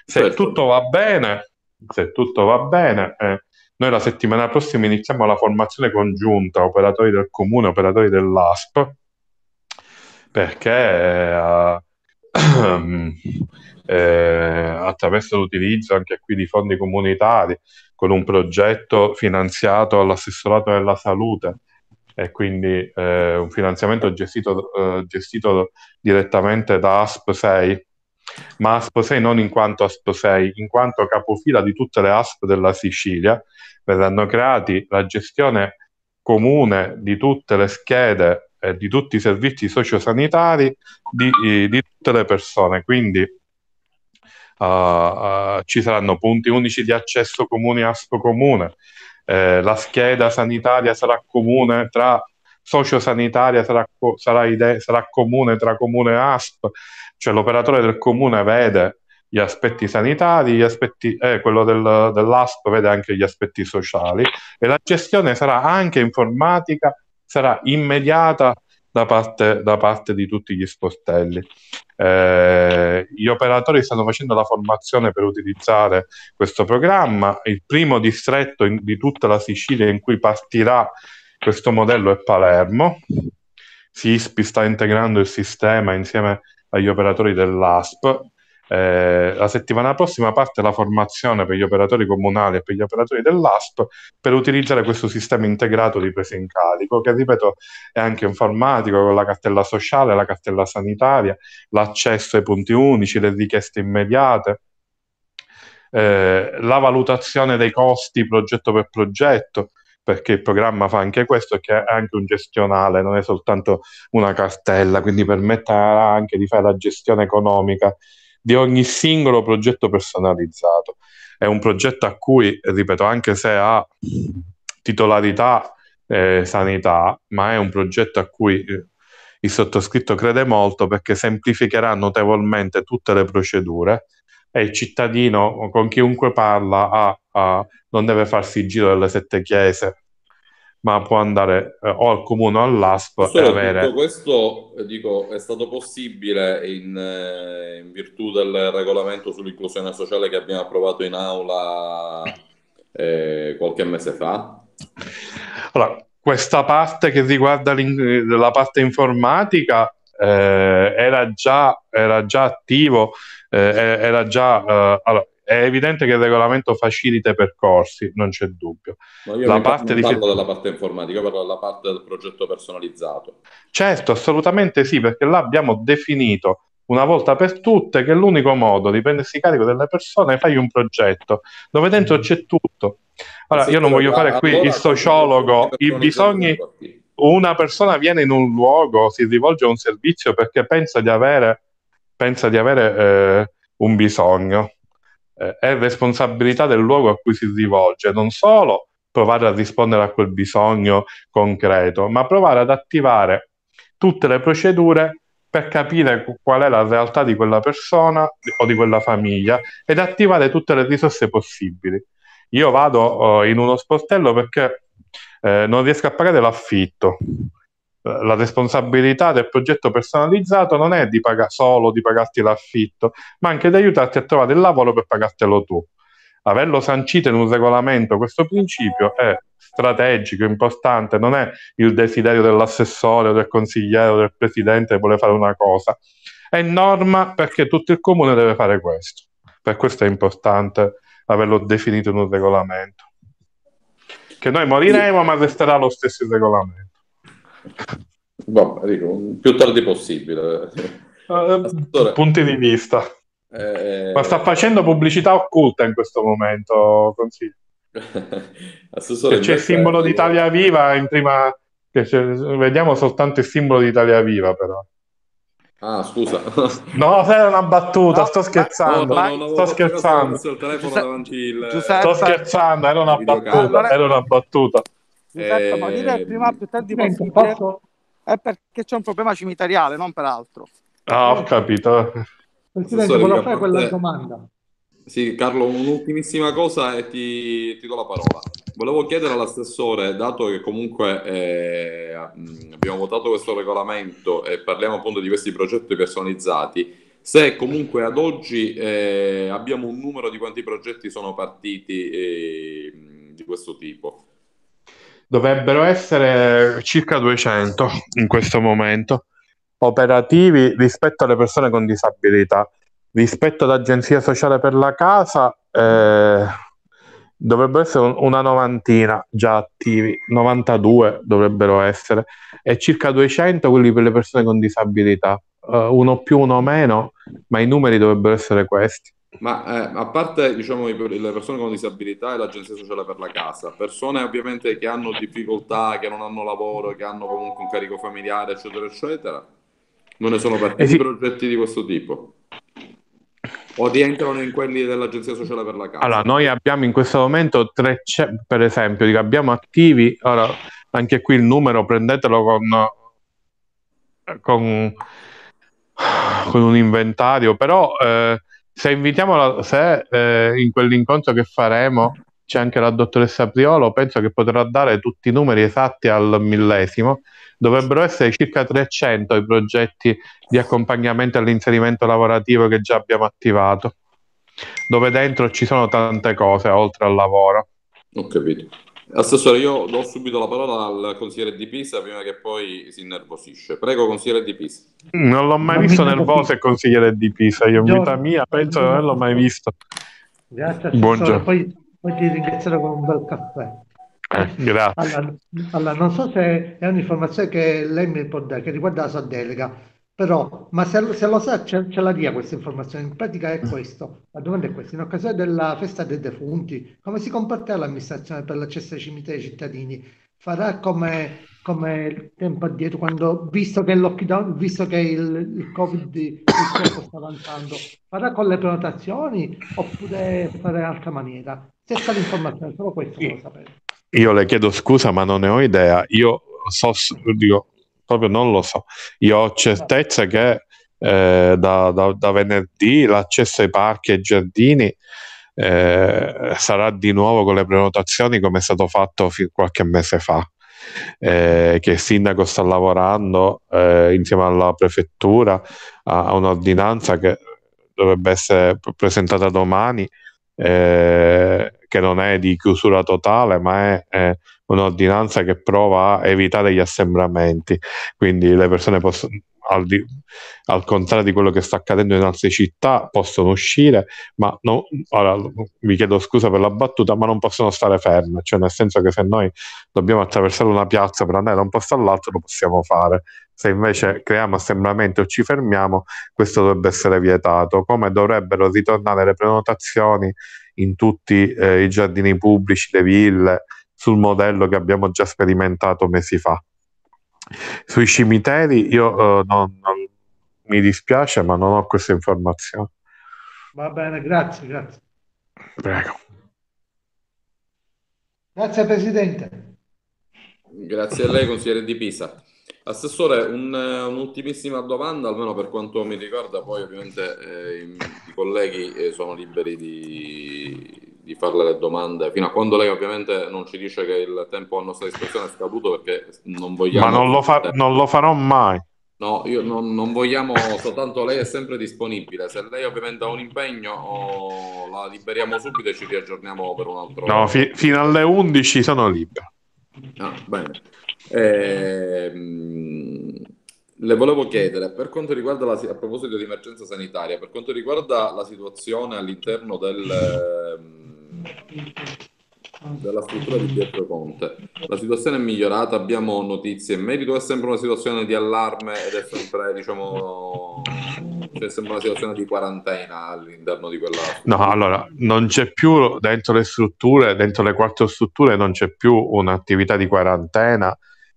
Se Perfetto. tutto va bene, se tutto va bene... Eh, noi la settimana prossima iniziamo la formazione congiunta, operatori del comune, operatori dell'ASP, perché eh, eh, attraverso l'utilizzo anche qui di fondi comunitari, con un progetto finanziato all'assessorato della salute e quindi eh, un finanziamento gestito, eh, gestito direttamente da ASP 6, ma Asposei non in quanto Asposei, in quanto capofila di tutte le ASP della Sicilia, verranno creati la gestione comune di tutte le schede e di tutti i servizi sociosanitari di, eh, di tutte le persone. Quindi uh, uh, ci saranno punti unici di accesso comuni ASP comune, eh, la scheda sanitaria sarà comune tra sociosanitaria sarà, sarà, ide- sarà comune tra comune e ASP, cioè l'operatore del comune vede gli aspetti sanitari, gli aspetti, eh, quello del, dell'ASP vede anche gli aspetti sociali e la gestione sarà anche informatica, sarà immediata da parte, da parte di tutti gli sportelli. Eh, gli operatori stanno facendo la formazione per utilizzare questo programma, il primo distretto in, di tutta la Sicilia in cui partirà questo modello è Palermo. SISPI sta integrando il sistema insieme agli operatori dell'ASP. Eh, la settimana prossima parte la formazione per gli operatori comunali e per gli operatori dell'ASP per utilizzare questo sistema integrato di presa in carico, che ripeto è anche informatico, con la cartella sociale, la cartella sanitaria, l'accesso ai punti unici, le richieste immediate. Eh, la valutazione dei costi progetto per progetto, perché il programma fa anche questo, che è anche un gestionale, non è soltanto una cartella, quindi permetterà anche di fare la gestione economica di ogni singolo progetto personalizzato. È un progetto a cui, ripeto, anche se ha titolarità eh, sanità, ma è un progetto a cui eh, il sottoscritto crede molto perché semplificherà notevolmente tutte le procedure e il cittadino con chiunque parla a, a, non deve farsi il giro delle sette chiese, ma può andare eh, o al comune o all'ASP Solo e avere... questo eh, dico, è stato possibile in, eh, in virtù del regolamento sull'inclusione sociale che abbiamo approvato in aula eh, qualche mese fa? Allora, questa parte che riguarda la parte informatica eh, era, già, era, già, attivo, eh, era già... Eh, allora, è evidente che il regolamento facilita i percorsi, non c'è dubbio. No, io la parte non parlo di... della parte informatica, parlo della parte del progetto personalizzato. Certo, assolutamente sì, perché là abbiamo definito una volta per tutte che l'unico modo di prendersi carico delle persone è fare un progetto dove dentro mm. c'è tutto. Allora, io non voglio fare qui il sociologo, i bisogni una persona viene in un luogo, si rivolge a un servizio perché pensa di avere, pensa di avere eh, un bisogno. Eh, è responsabilità del luogo a cui si rivolge, non solo provare a rispondere a quel bisogno concreto, ma provare ad attivare tutte le procedure per capire qual è la realtà di quella persona o di quella famiglia ed attivare tutte le risorse possibili. Io vado eh, in uno sportello perché eh, non riesco a pagare l'affitto. La responsabilità del progetto personalizzato non è di pag- solo di pagarti l'affitto, ma anche di aiutarti a trovare il lavoro per pagartelo tu. Averlo sancito in un regolamento questo principio è strategico, importante, non è il desiderio dell'assessore, o del consigliere o del presidente che vuole fare una cosa. È norma perché tutto il comune deve fare questo. Per questo è importante averlo definito in un regolamento. Che noi moriremo, ma resterà lo stesso regolamento. Vabbè, dico, più tardi possibile. Uh, punti di vista. Eh... Ma sta facendo pubblicità occulta in questo momento, consiglio. Assessore, c'è il simbolo d'Italia Viva in prima... Vediamo soltanto il simbolo d'Italia Viva, però. Ah, scusa. No, era una battuta, no, sto scherzando. No, no, sto scherzando. Il... Giuseppe... Sto scherzando, era una battuta, era una battuta. Giuseppe, eh... ma dire eh, prima più tardi possibile posso... è perché c'è un problema cimiteriale, non per altro. Ah, ho capito. Presidente, volevo fare quella domanda. Sì, Carlo, un'ultimissima cosa e ti, ti do la parola. Volevo chiedere all'assessore, dato che comunque eh, abbiamo votato questo regolamento e parliamo appunto di questi progetti personalizzati, se comunque ad oggi eh, abbiamo un numero di quanti progetti sono partiti eh, di questo tipo. Dovrebbero essere circa 200 in questo momento, operativi rispetto alle persone con disabilità rispetto all'Agenzia Sociale per la Casa, eh, dovrebbero essere un, una novantina già attivi, 92 dovrebbero essere, e circa 200 quelli per le persone con disabilità. Uh, uno più, uno meno, ma i numeri dovrebbero essere questi. Ma eh, a parte diciamo, le persone con disabilità e l'agenzia sociale per la casa, persone ovviamente che hanno difficoltà, che non hanno lavoro, che hanno comunque un carico familiare, eccetera, eccetera, non ne sono partiti eh sì. progetti di questo tipo o rientrano in quelli dell'Agenzia Sociale per la Casa? Allora, noi abbiamo in questo momento tre, per esempio, abbiamo attivi, ora anche qui il numero prendetelo con, con, con un inventario, però eh, se invitiamo, la, se eh, in quell'incontro che faremo c'è anche la dottoressa Priolo, penso che potrà dare tutti i numeri esatti al millesimo. Dovrebbero essere circa 300 i progetti di accompagnamento all'inserimento lavorativo che già abbiamo attivato, dove dentro ci sono tante cose oltre al lavoro. Ho capito. Assessore, io do subito la parola al consigliere di Pisa prima che poi si innervosisce. Prego, consigliere di Pisa. Mm, non l'ho mai non visto nervoso il consigliere di Pisa, io in vita mia penso che non l'ho mai visto. Grazie, assessore. Buongiorno. Poi ti ringraziare con un bel caffè. Eh, grazie. Allora, allora, non so se è un'informazione che lei mi può dare, che riguarda la sua delega, però, ma se, se lo sa, ce, ce, la dia questa informazione. In pratica è questo, la domanda è questa. In occasione della festa dei defunti, come si comporterà l'amministrazione per l'accesso ai cimiteri cittadini? Farà come, come tempo addietro, quando, visto che, lockdown, visto che il, il Covid purtroppo sta avanzando, farà con le prenotazioni oppure fare in altra maniera? Cerca l'informazione, solo questo io, lo Io le chiedo scusa, ma non ne ho idea. Io so, dico, proprio non lo so. Io ho certezza che eh, da, da, da, venerdì l'accesso ai parchi e giardini eh, sarà di nuovo con le prenotazioni come è stato fatto fin qualche mese fa. Eh, che il sindaco sta lavorando eh, insieme alla prefettura a, a un'ordinanza che dovrebbe essere presentata domani eh, che non è di chiusura totale, ma è, è un'ordinanza che prova a evitare gli assembramenti. Quindi le persone possono, al, di, al, contrario di quello che sta accadendo in altre città, possono uscire, ma non, ora vi chiedo scusa per la battuta, ma non possono stare ferme, cioè nel senso che se noi dobbiamo attraversare una piazza per andare da un posto all'altro lo possiamo fare, se invece creiamo assembramenti o ci fermiamo, questo dovrebbe essere vietato, come dovrebbero ritornare le prenotazioni in tutti eh, i giardini pubblici, le ville, sul modello che abbiamo già sperimentato mesi fa. Sui cimiteri io eh, non, non, mi dispiace, ma non ho queste informazioni. Va bene, grazie, grazie. Prego. Grazie Presidente. Grazie a lei, consigliere di Pisa. Assessore, un, eh, un'ultimissima domanda, almeno per quanto mi riguarda, poi ovviamente eh, i, i, colleghi eh, sono liberi di, di, farle le domande, fino a quando lei ovviamente non ci dice che il tempo a nostra disposizione è scaduto perché non vogliamo... Ma non lo, fa- eh. non lo farò mai. No, io non, non, vogliamo, soltanto lei è sempre disponibile. Se lei ovviamente ha un impegno, oh, la liberiamo subito e ci riaggiorniamo per un altro. No, fi- fino alle 11 sono libero. Ah, bene. Eh, le volevo chiedere, per quanto riguarda la, a proposito di emergenza sanitaria, per quanto riguarda la situazione all'interno del, ehm, della struttura di Pietro Conte, la situazione è migliorata, abbiamo notizie in merito, è sempre una situazione di allarme ed è sempre, diciamo, cioè sembra una situazione di quarantena all'interno di quella. No, allora non c'è più dentro le strutture, dentro le quattro strutture, non c'è più un'attività di quarantena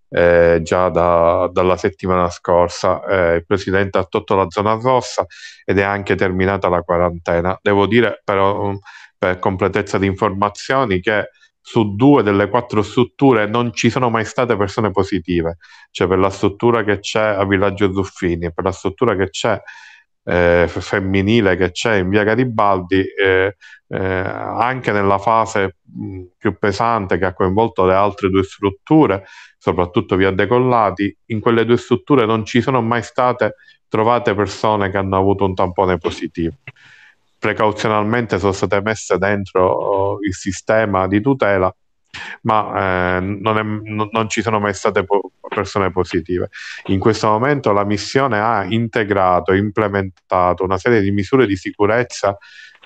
eh, già da, dalla settimana scorsa. Eh, il presidente ha tolto la zona rossa ed è anche terminata la quarantena. Devo dire però mm, per completezza di informazioni che su due delle quattro strutture non ci sono mai state persone positive, cioè per la struttura che c'è a Villaggio Zuffini, e per la struttura che c'è eh, femminile che c'è in via Garibaldi, eh, eh, anche nella fase mh, più pesante che ha coinvolto le altre due strutture, soprattutto via Decollati, in quelle due strutture non ci sono mai state trovate persone che hanno avuto un tampone positivo. Precauzionalmente sono state messe dentro oh, il sistema di tutela ma eh, non, è, non, non, ci sono mai state po- persone positive. In questo momento la missione ha integrato, implementato una serie di misure di sicurezza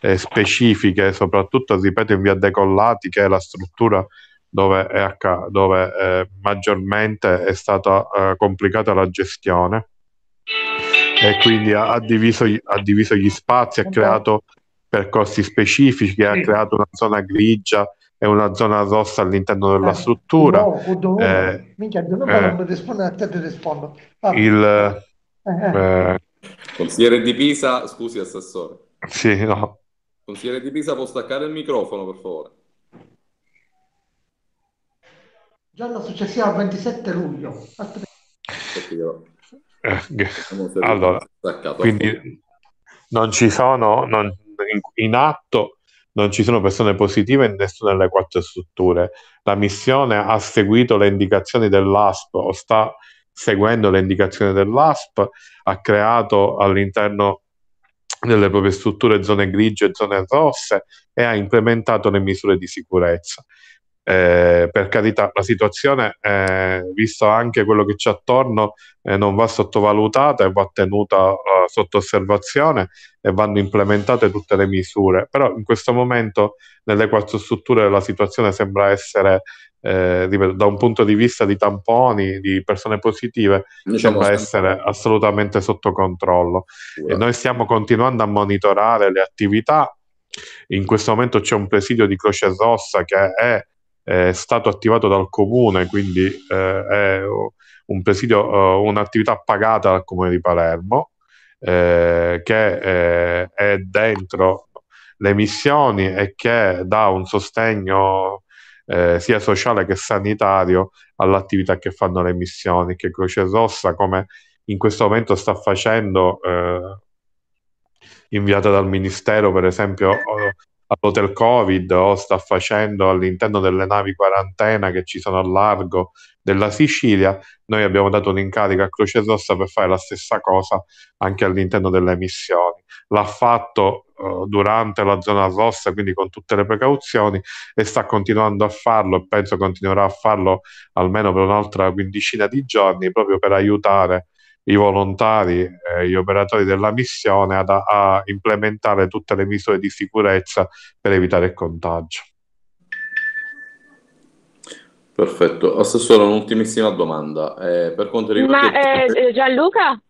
eh, specifiche, soprattutto, ripeto, in via decollati, che è la struttura dove, è acc- dove eh, maggiormente è stata eh, complicata la gestione e quindi ha, ha, diviso, ha diviso, gli spazi, ha creato percorsi specifici, ha creato una zona grigia è una zona rossa all'interno della eh, struttura. No, o dove? Eh, Minchia, non eh, rispondo, a eh, te ti rispondo. Ah. Il eh, eh, eh. consigliere di Pisa, scusi assessore. Sì, no. Consigliere di Pisa può staccare il microfono, per favore. Giorno successivo al 27 luglio. allora, quindi non ci sono non, in, in atto non ci sono persone positive in nessuna delle quattro strutture. La missione ha seguito le indicazioni dell'ASP o sta seguendo le indicazioni dell'ASP, ha creato all'interno delle proprie strutture zone grigie e zone rosse e ha implementato le misure di sicurezza. Eh, per carità, la situazione, eh, visto anche quello che c'è attorno, eh, non va sottovalutata e va tenuta eh, sotto osservazione e vanno implementate tutte le misure. Però in questo momento nelle quattro strutture la situazione sembra essere, eh, da un punto di vista di tamponi, di persone positive, diciamo sembra essere assolutamente sotto controllo. Wow. noi stiamo continuando a monitorare le attività. In questo momento c'è un presidio di Croce Rossa che è è stato attivato dal comune, quindi eh, è un presidio, eh, un'attività pagata dal comune di Palermo, eh, che eh, è dentro le missioni e che dà un sostegno eh, sia sociale che sanitario all'attività che fanno le missioni, che Croce Rossa come in questo momento sta facendo, eh, inviata dal Ministero per esempio all'hotel Covid o sta facendo all'interno delle navi quarantena che ci sono al largo della Sicilia, noi abbiamo dato un incarico a Croce Rossa per fare la stessa cosa anche all'interno delle missioni. L'ha fatto eh, durante la zona rossa, quindi con tutte le precauzioni, e sta continuando a farlo e penso continuerà a farlo almeno per un'altra quindicina di giorni proprio per aiutare i volontari e gli operatori della missione ad, a implementare tutte le misure di sicurezza per evitare il contagio. Perfetto, Assessore, un'ultimissima domanda. Eh, per quanto riguarda... Ma, eh, Gianluca?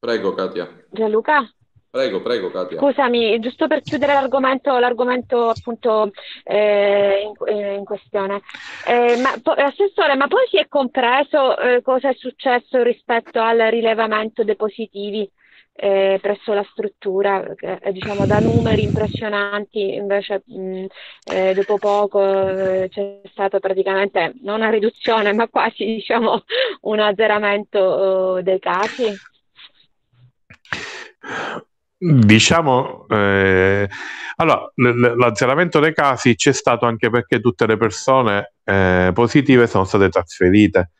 Prego, Katia. Gianluca? Prego, prego Katia. Scusami, giusto per chiudere l'argomento, l'argomento appunto eh, in, eh, in, questione. Eh, ma, po- assessore, ma poi si è compreso eh, cosa è successo rispetto al rilevamento dei positivi eh, presso la struttura, diciamo da numeri impressionanti, invece mh, dopo poco c'è stata praticamente non una riduzione, ma quasi diciamo un azzeramento oh, dei casi? Diciamo, eh, allora, l- l'azzeramento dei casi c'è stato anche perché tutte le persone eh, positive sono state trasferite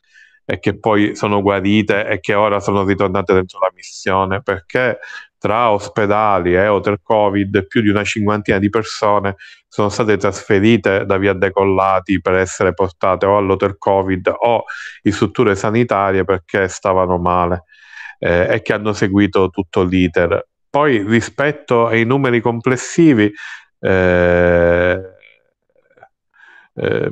e che poi sono guarite e che ora sono ritornate dentro la missione, perché tra ospedali e hotel Covid più di una cinquantina di persone sono state trasferite da via decollati per essere portate o all'hotel Covid o in strutture sanitarie perché stavano male eh, e che hanno seguito tutto l'iter poi rispetto ai numeri complessivi, eh, eh,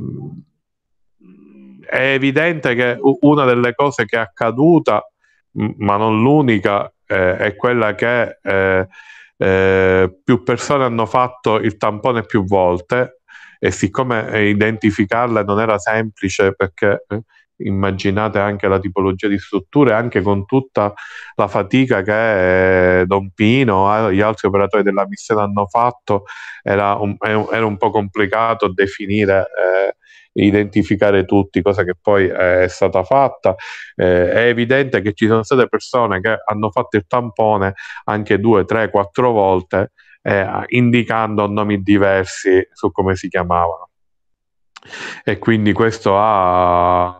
è evidente che una delle cose che è accaduta, ma non l'unica, eh, è quella che eh, eh, più persone hanno fatto il tampone più volte e siccome eh, identificarle non era semplice perché immaginate anche la tipologia di strutture, anche con tutta la fatica che eh, Don Pino e eh, gli altri operatori della missione hanno fatto, era un, era un po' complicato definire. Eh, identificare tutti, cosa che poi eh, è stata fatta. Eh, è evidente che ci sono state persone che hanno fatto il tampone anche due, tre, quattro volte, eh, indicando nomi diversi su come si chiamavano. E quindi questo ha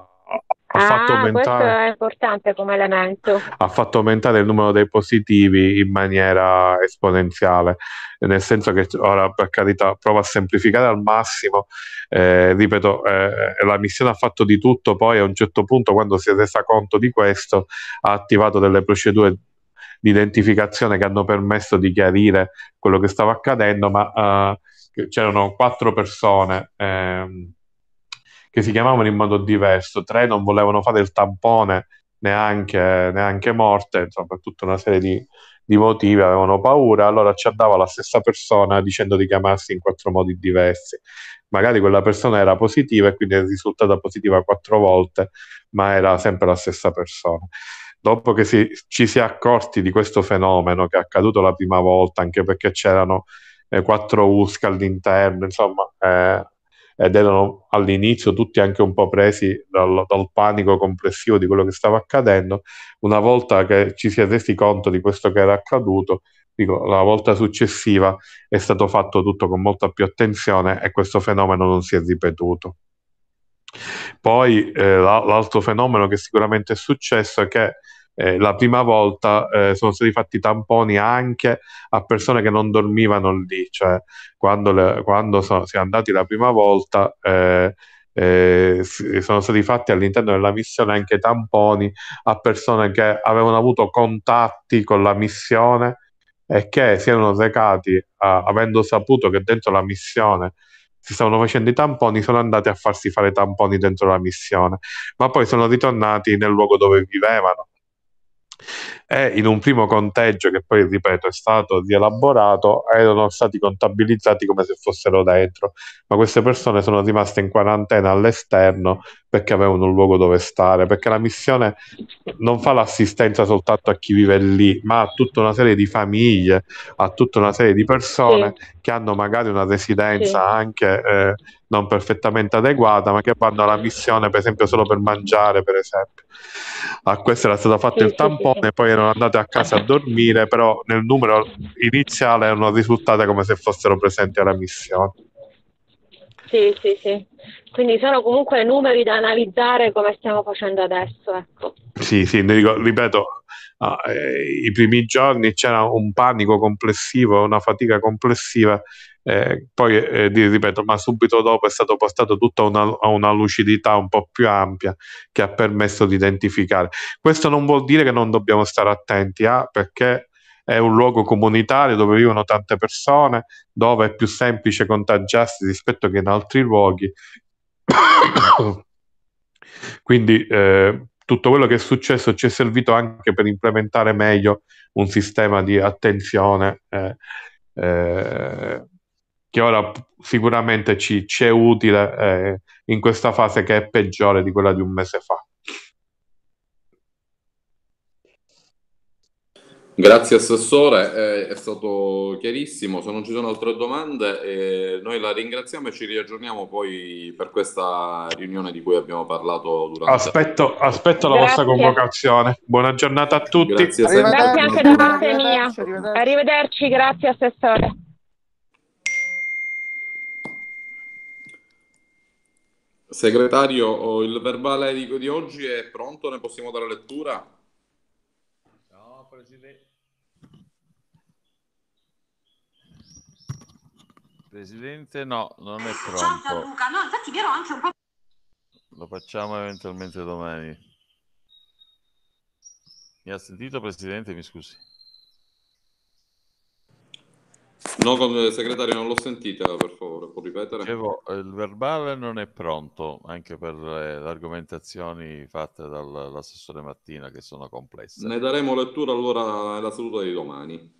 ha ah, fatto aumentare... è importante come elemento. Ha fatto aumentare il numero dei positivi in maniera esponenziale, nel senso che ora per carità prova a semplificare al massimo, eh, ripeto, eh, la missione ha fatto di tutto, poi a un certo punto quando si è resa conto di questo ha attivato delle procedure di identificazione che hanno permesso di chiarire quello che stava accadendo, ma eh, c'erano quattro persone. Ehm, che si chiamavano in modo diverso, tre non volevano fare il tampone neanche, neanche morte, insomma, per tutta una serie di, di motivi, avevano paura, allora ci andava la stessa persona dicendo di chiamarsi in quattro modi diversi. Magari quella persona era positiva e quindi è risultata positiva quattro volte, ma era sempre la stessa persona. Dopo che si, ci si è accorti di questo fenomeno che è accaduto la prima volta, anche perché c'erano eh, quattro USC all'interno, insomma, eh, ed erano all'inizio tutti anche un po' presi dal, dal, panico complessivo di quello che stava accadendo, una volta che ci si è resi conto di questo che era accaduto, dico, la volta successiva è stato fatto tutto con molta più attenzione e questo fenomeno non si è ripetuto. Poi eh, l'altro fenomeno che sicuramente è successo è che eh, la prima volta eh, sono stati fatti tamponi anche a persone che non dormivano lì, cioè quando, le, quando sono, si è andati la prima volta eh, eh sono stati fatti all'interno della missione anche tamponi a persone che avevano avuto contatti con la missione e che si erano recati a, avendo saputo che dentro la missione si stavano facendo i tamponi, sono andati a farsi fare tamponi dentro la missione, ma poi sono ritornati nel luogo dove vivevano e in un primo conteggio che poi, ripeto, è stato rielaborato, erano stati contabilizzati come se fossero dentro, ma queste persone sono rimaste in quarantena all'esterno perché avevano un luogo dove stare, perché la missione non fa l'assistenza soltanto a chi vive lì, ma a tutta una serie di famiglie, a tutta una serie di persone sì. che hanno magari una residenza sì. anche... Eh, non perfettamente adeguata, ma che vanno alla missione, per esempio, solo per mangiare, per esempio. A ah, questo era stato fatto sì, il tampone, sì, sì. poi erano andate a casa a dormire, però nel numero iniziale erano risultate come se fossero presenti alla missione. Sì, sì, sì. Quindi sono comunque numeri da analizzare come stiamo facendo adesso, ecco. Sì, sì, ripeto, ah, eh, i primi giorni c'era un panico complessivo, una fatica complessiva eh, poi, eh, ripeto, ma subito dopo è stato portato tutto a una, a una, lucidità un po' più ampia che ha permesso di identificare. Questo non vuol dire che non dobbiamo stare attenti a, ah, perché è un luogo comunitario dove vivono tante persone, dove è più semplice contagiarsi rispetto che in altri luoghi. Quindi eh, tutto quello che è successo ci è servito anche per implementare meglio un sistema di attenzione eh, eh, che ora sicuramente ci, ci è utile eh, in questa fase che è peggiore di quella di un mese fa. Grazie Assessore, eh, è stato chiarissimo, se non ci sono altre domande eh, noi la ringraziamo e ci riaggiorniamo poi per questa riunione di cui abbiamo parlato durante Aspetto, aspetto la vostra convocazione, buona giornata a tutti. Grazie, Grazie anche da parte mia. arrivederci, grazie Assessore. Segretario, il verbale di, oggi è pronto, ne possiamo dare lettura? No, Presidente. Presidente, no, non è pronto. Ciao Gianluca, no, infatti mi ero anche un po'... Lo facciamo eventualmente domani. Mi ha sentito Presidente? Mi scusi. No, segretario, non l'ho sentita, per favore, può ripetere? Dicevo, il verbale non è pronto, anche per le argomentazioni fatte dall'assessore Mattina, che sono complesse. Ne daremo lettura allora nella seduta di domani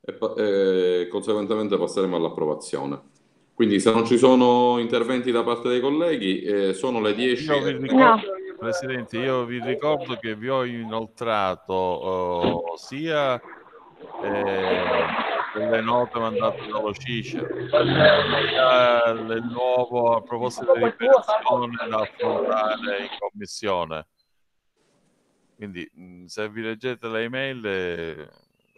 e, e conseguentemente passeremo all'approvazione. Quindi se non ci sono interventi da parte dei colleghi, eh, sono le 10. Io ricordo, no. Presidente, io vi ricordo che vi ho inoltrato eh, sia... Eh, le note mandate dallo Cicero. Eh, il, nuovo a proposito di liberazione da affrontare in commissione. Quindi mm, se vi leggete le email... Eh,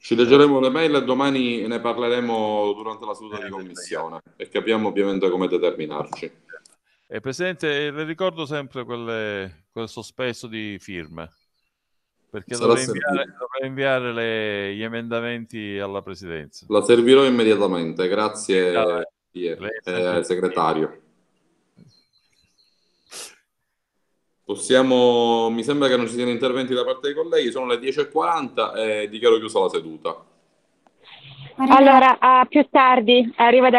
Ci leggeremo eh, le mail e domani ne parleremo durante la seduta di commissione e capiamo ovviamente come determinarci. E Presidente, le ricordo sempre quelle, quel sospeso di firme. Perché dovrei inviare, dovrei inviare le, gli emendamenti alla presidenza. La servirò immediatamente, grazie al eh, segretario. Possiamo, mi sembra che non ci siano interventi da parte dei colleghi, sono le 10.40 e dichiaro chiusa la seduta. Allora, a più tardi, arrivederci.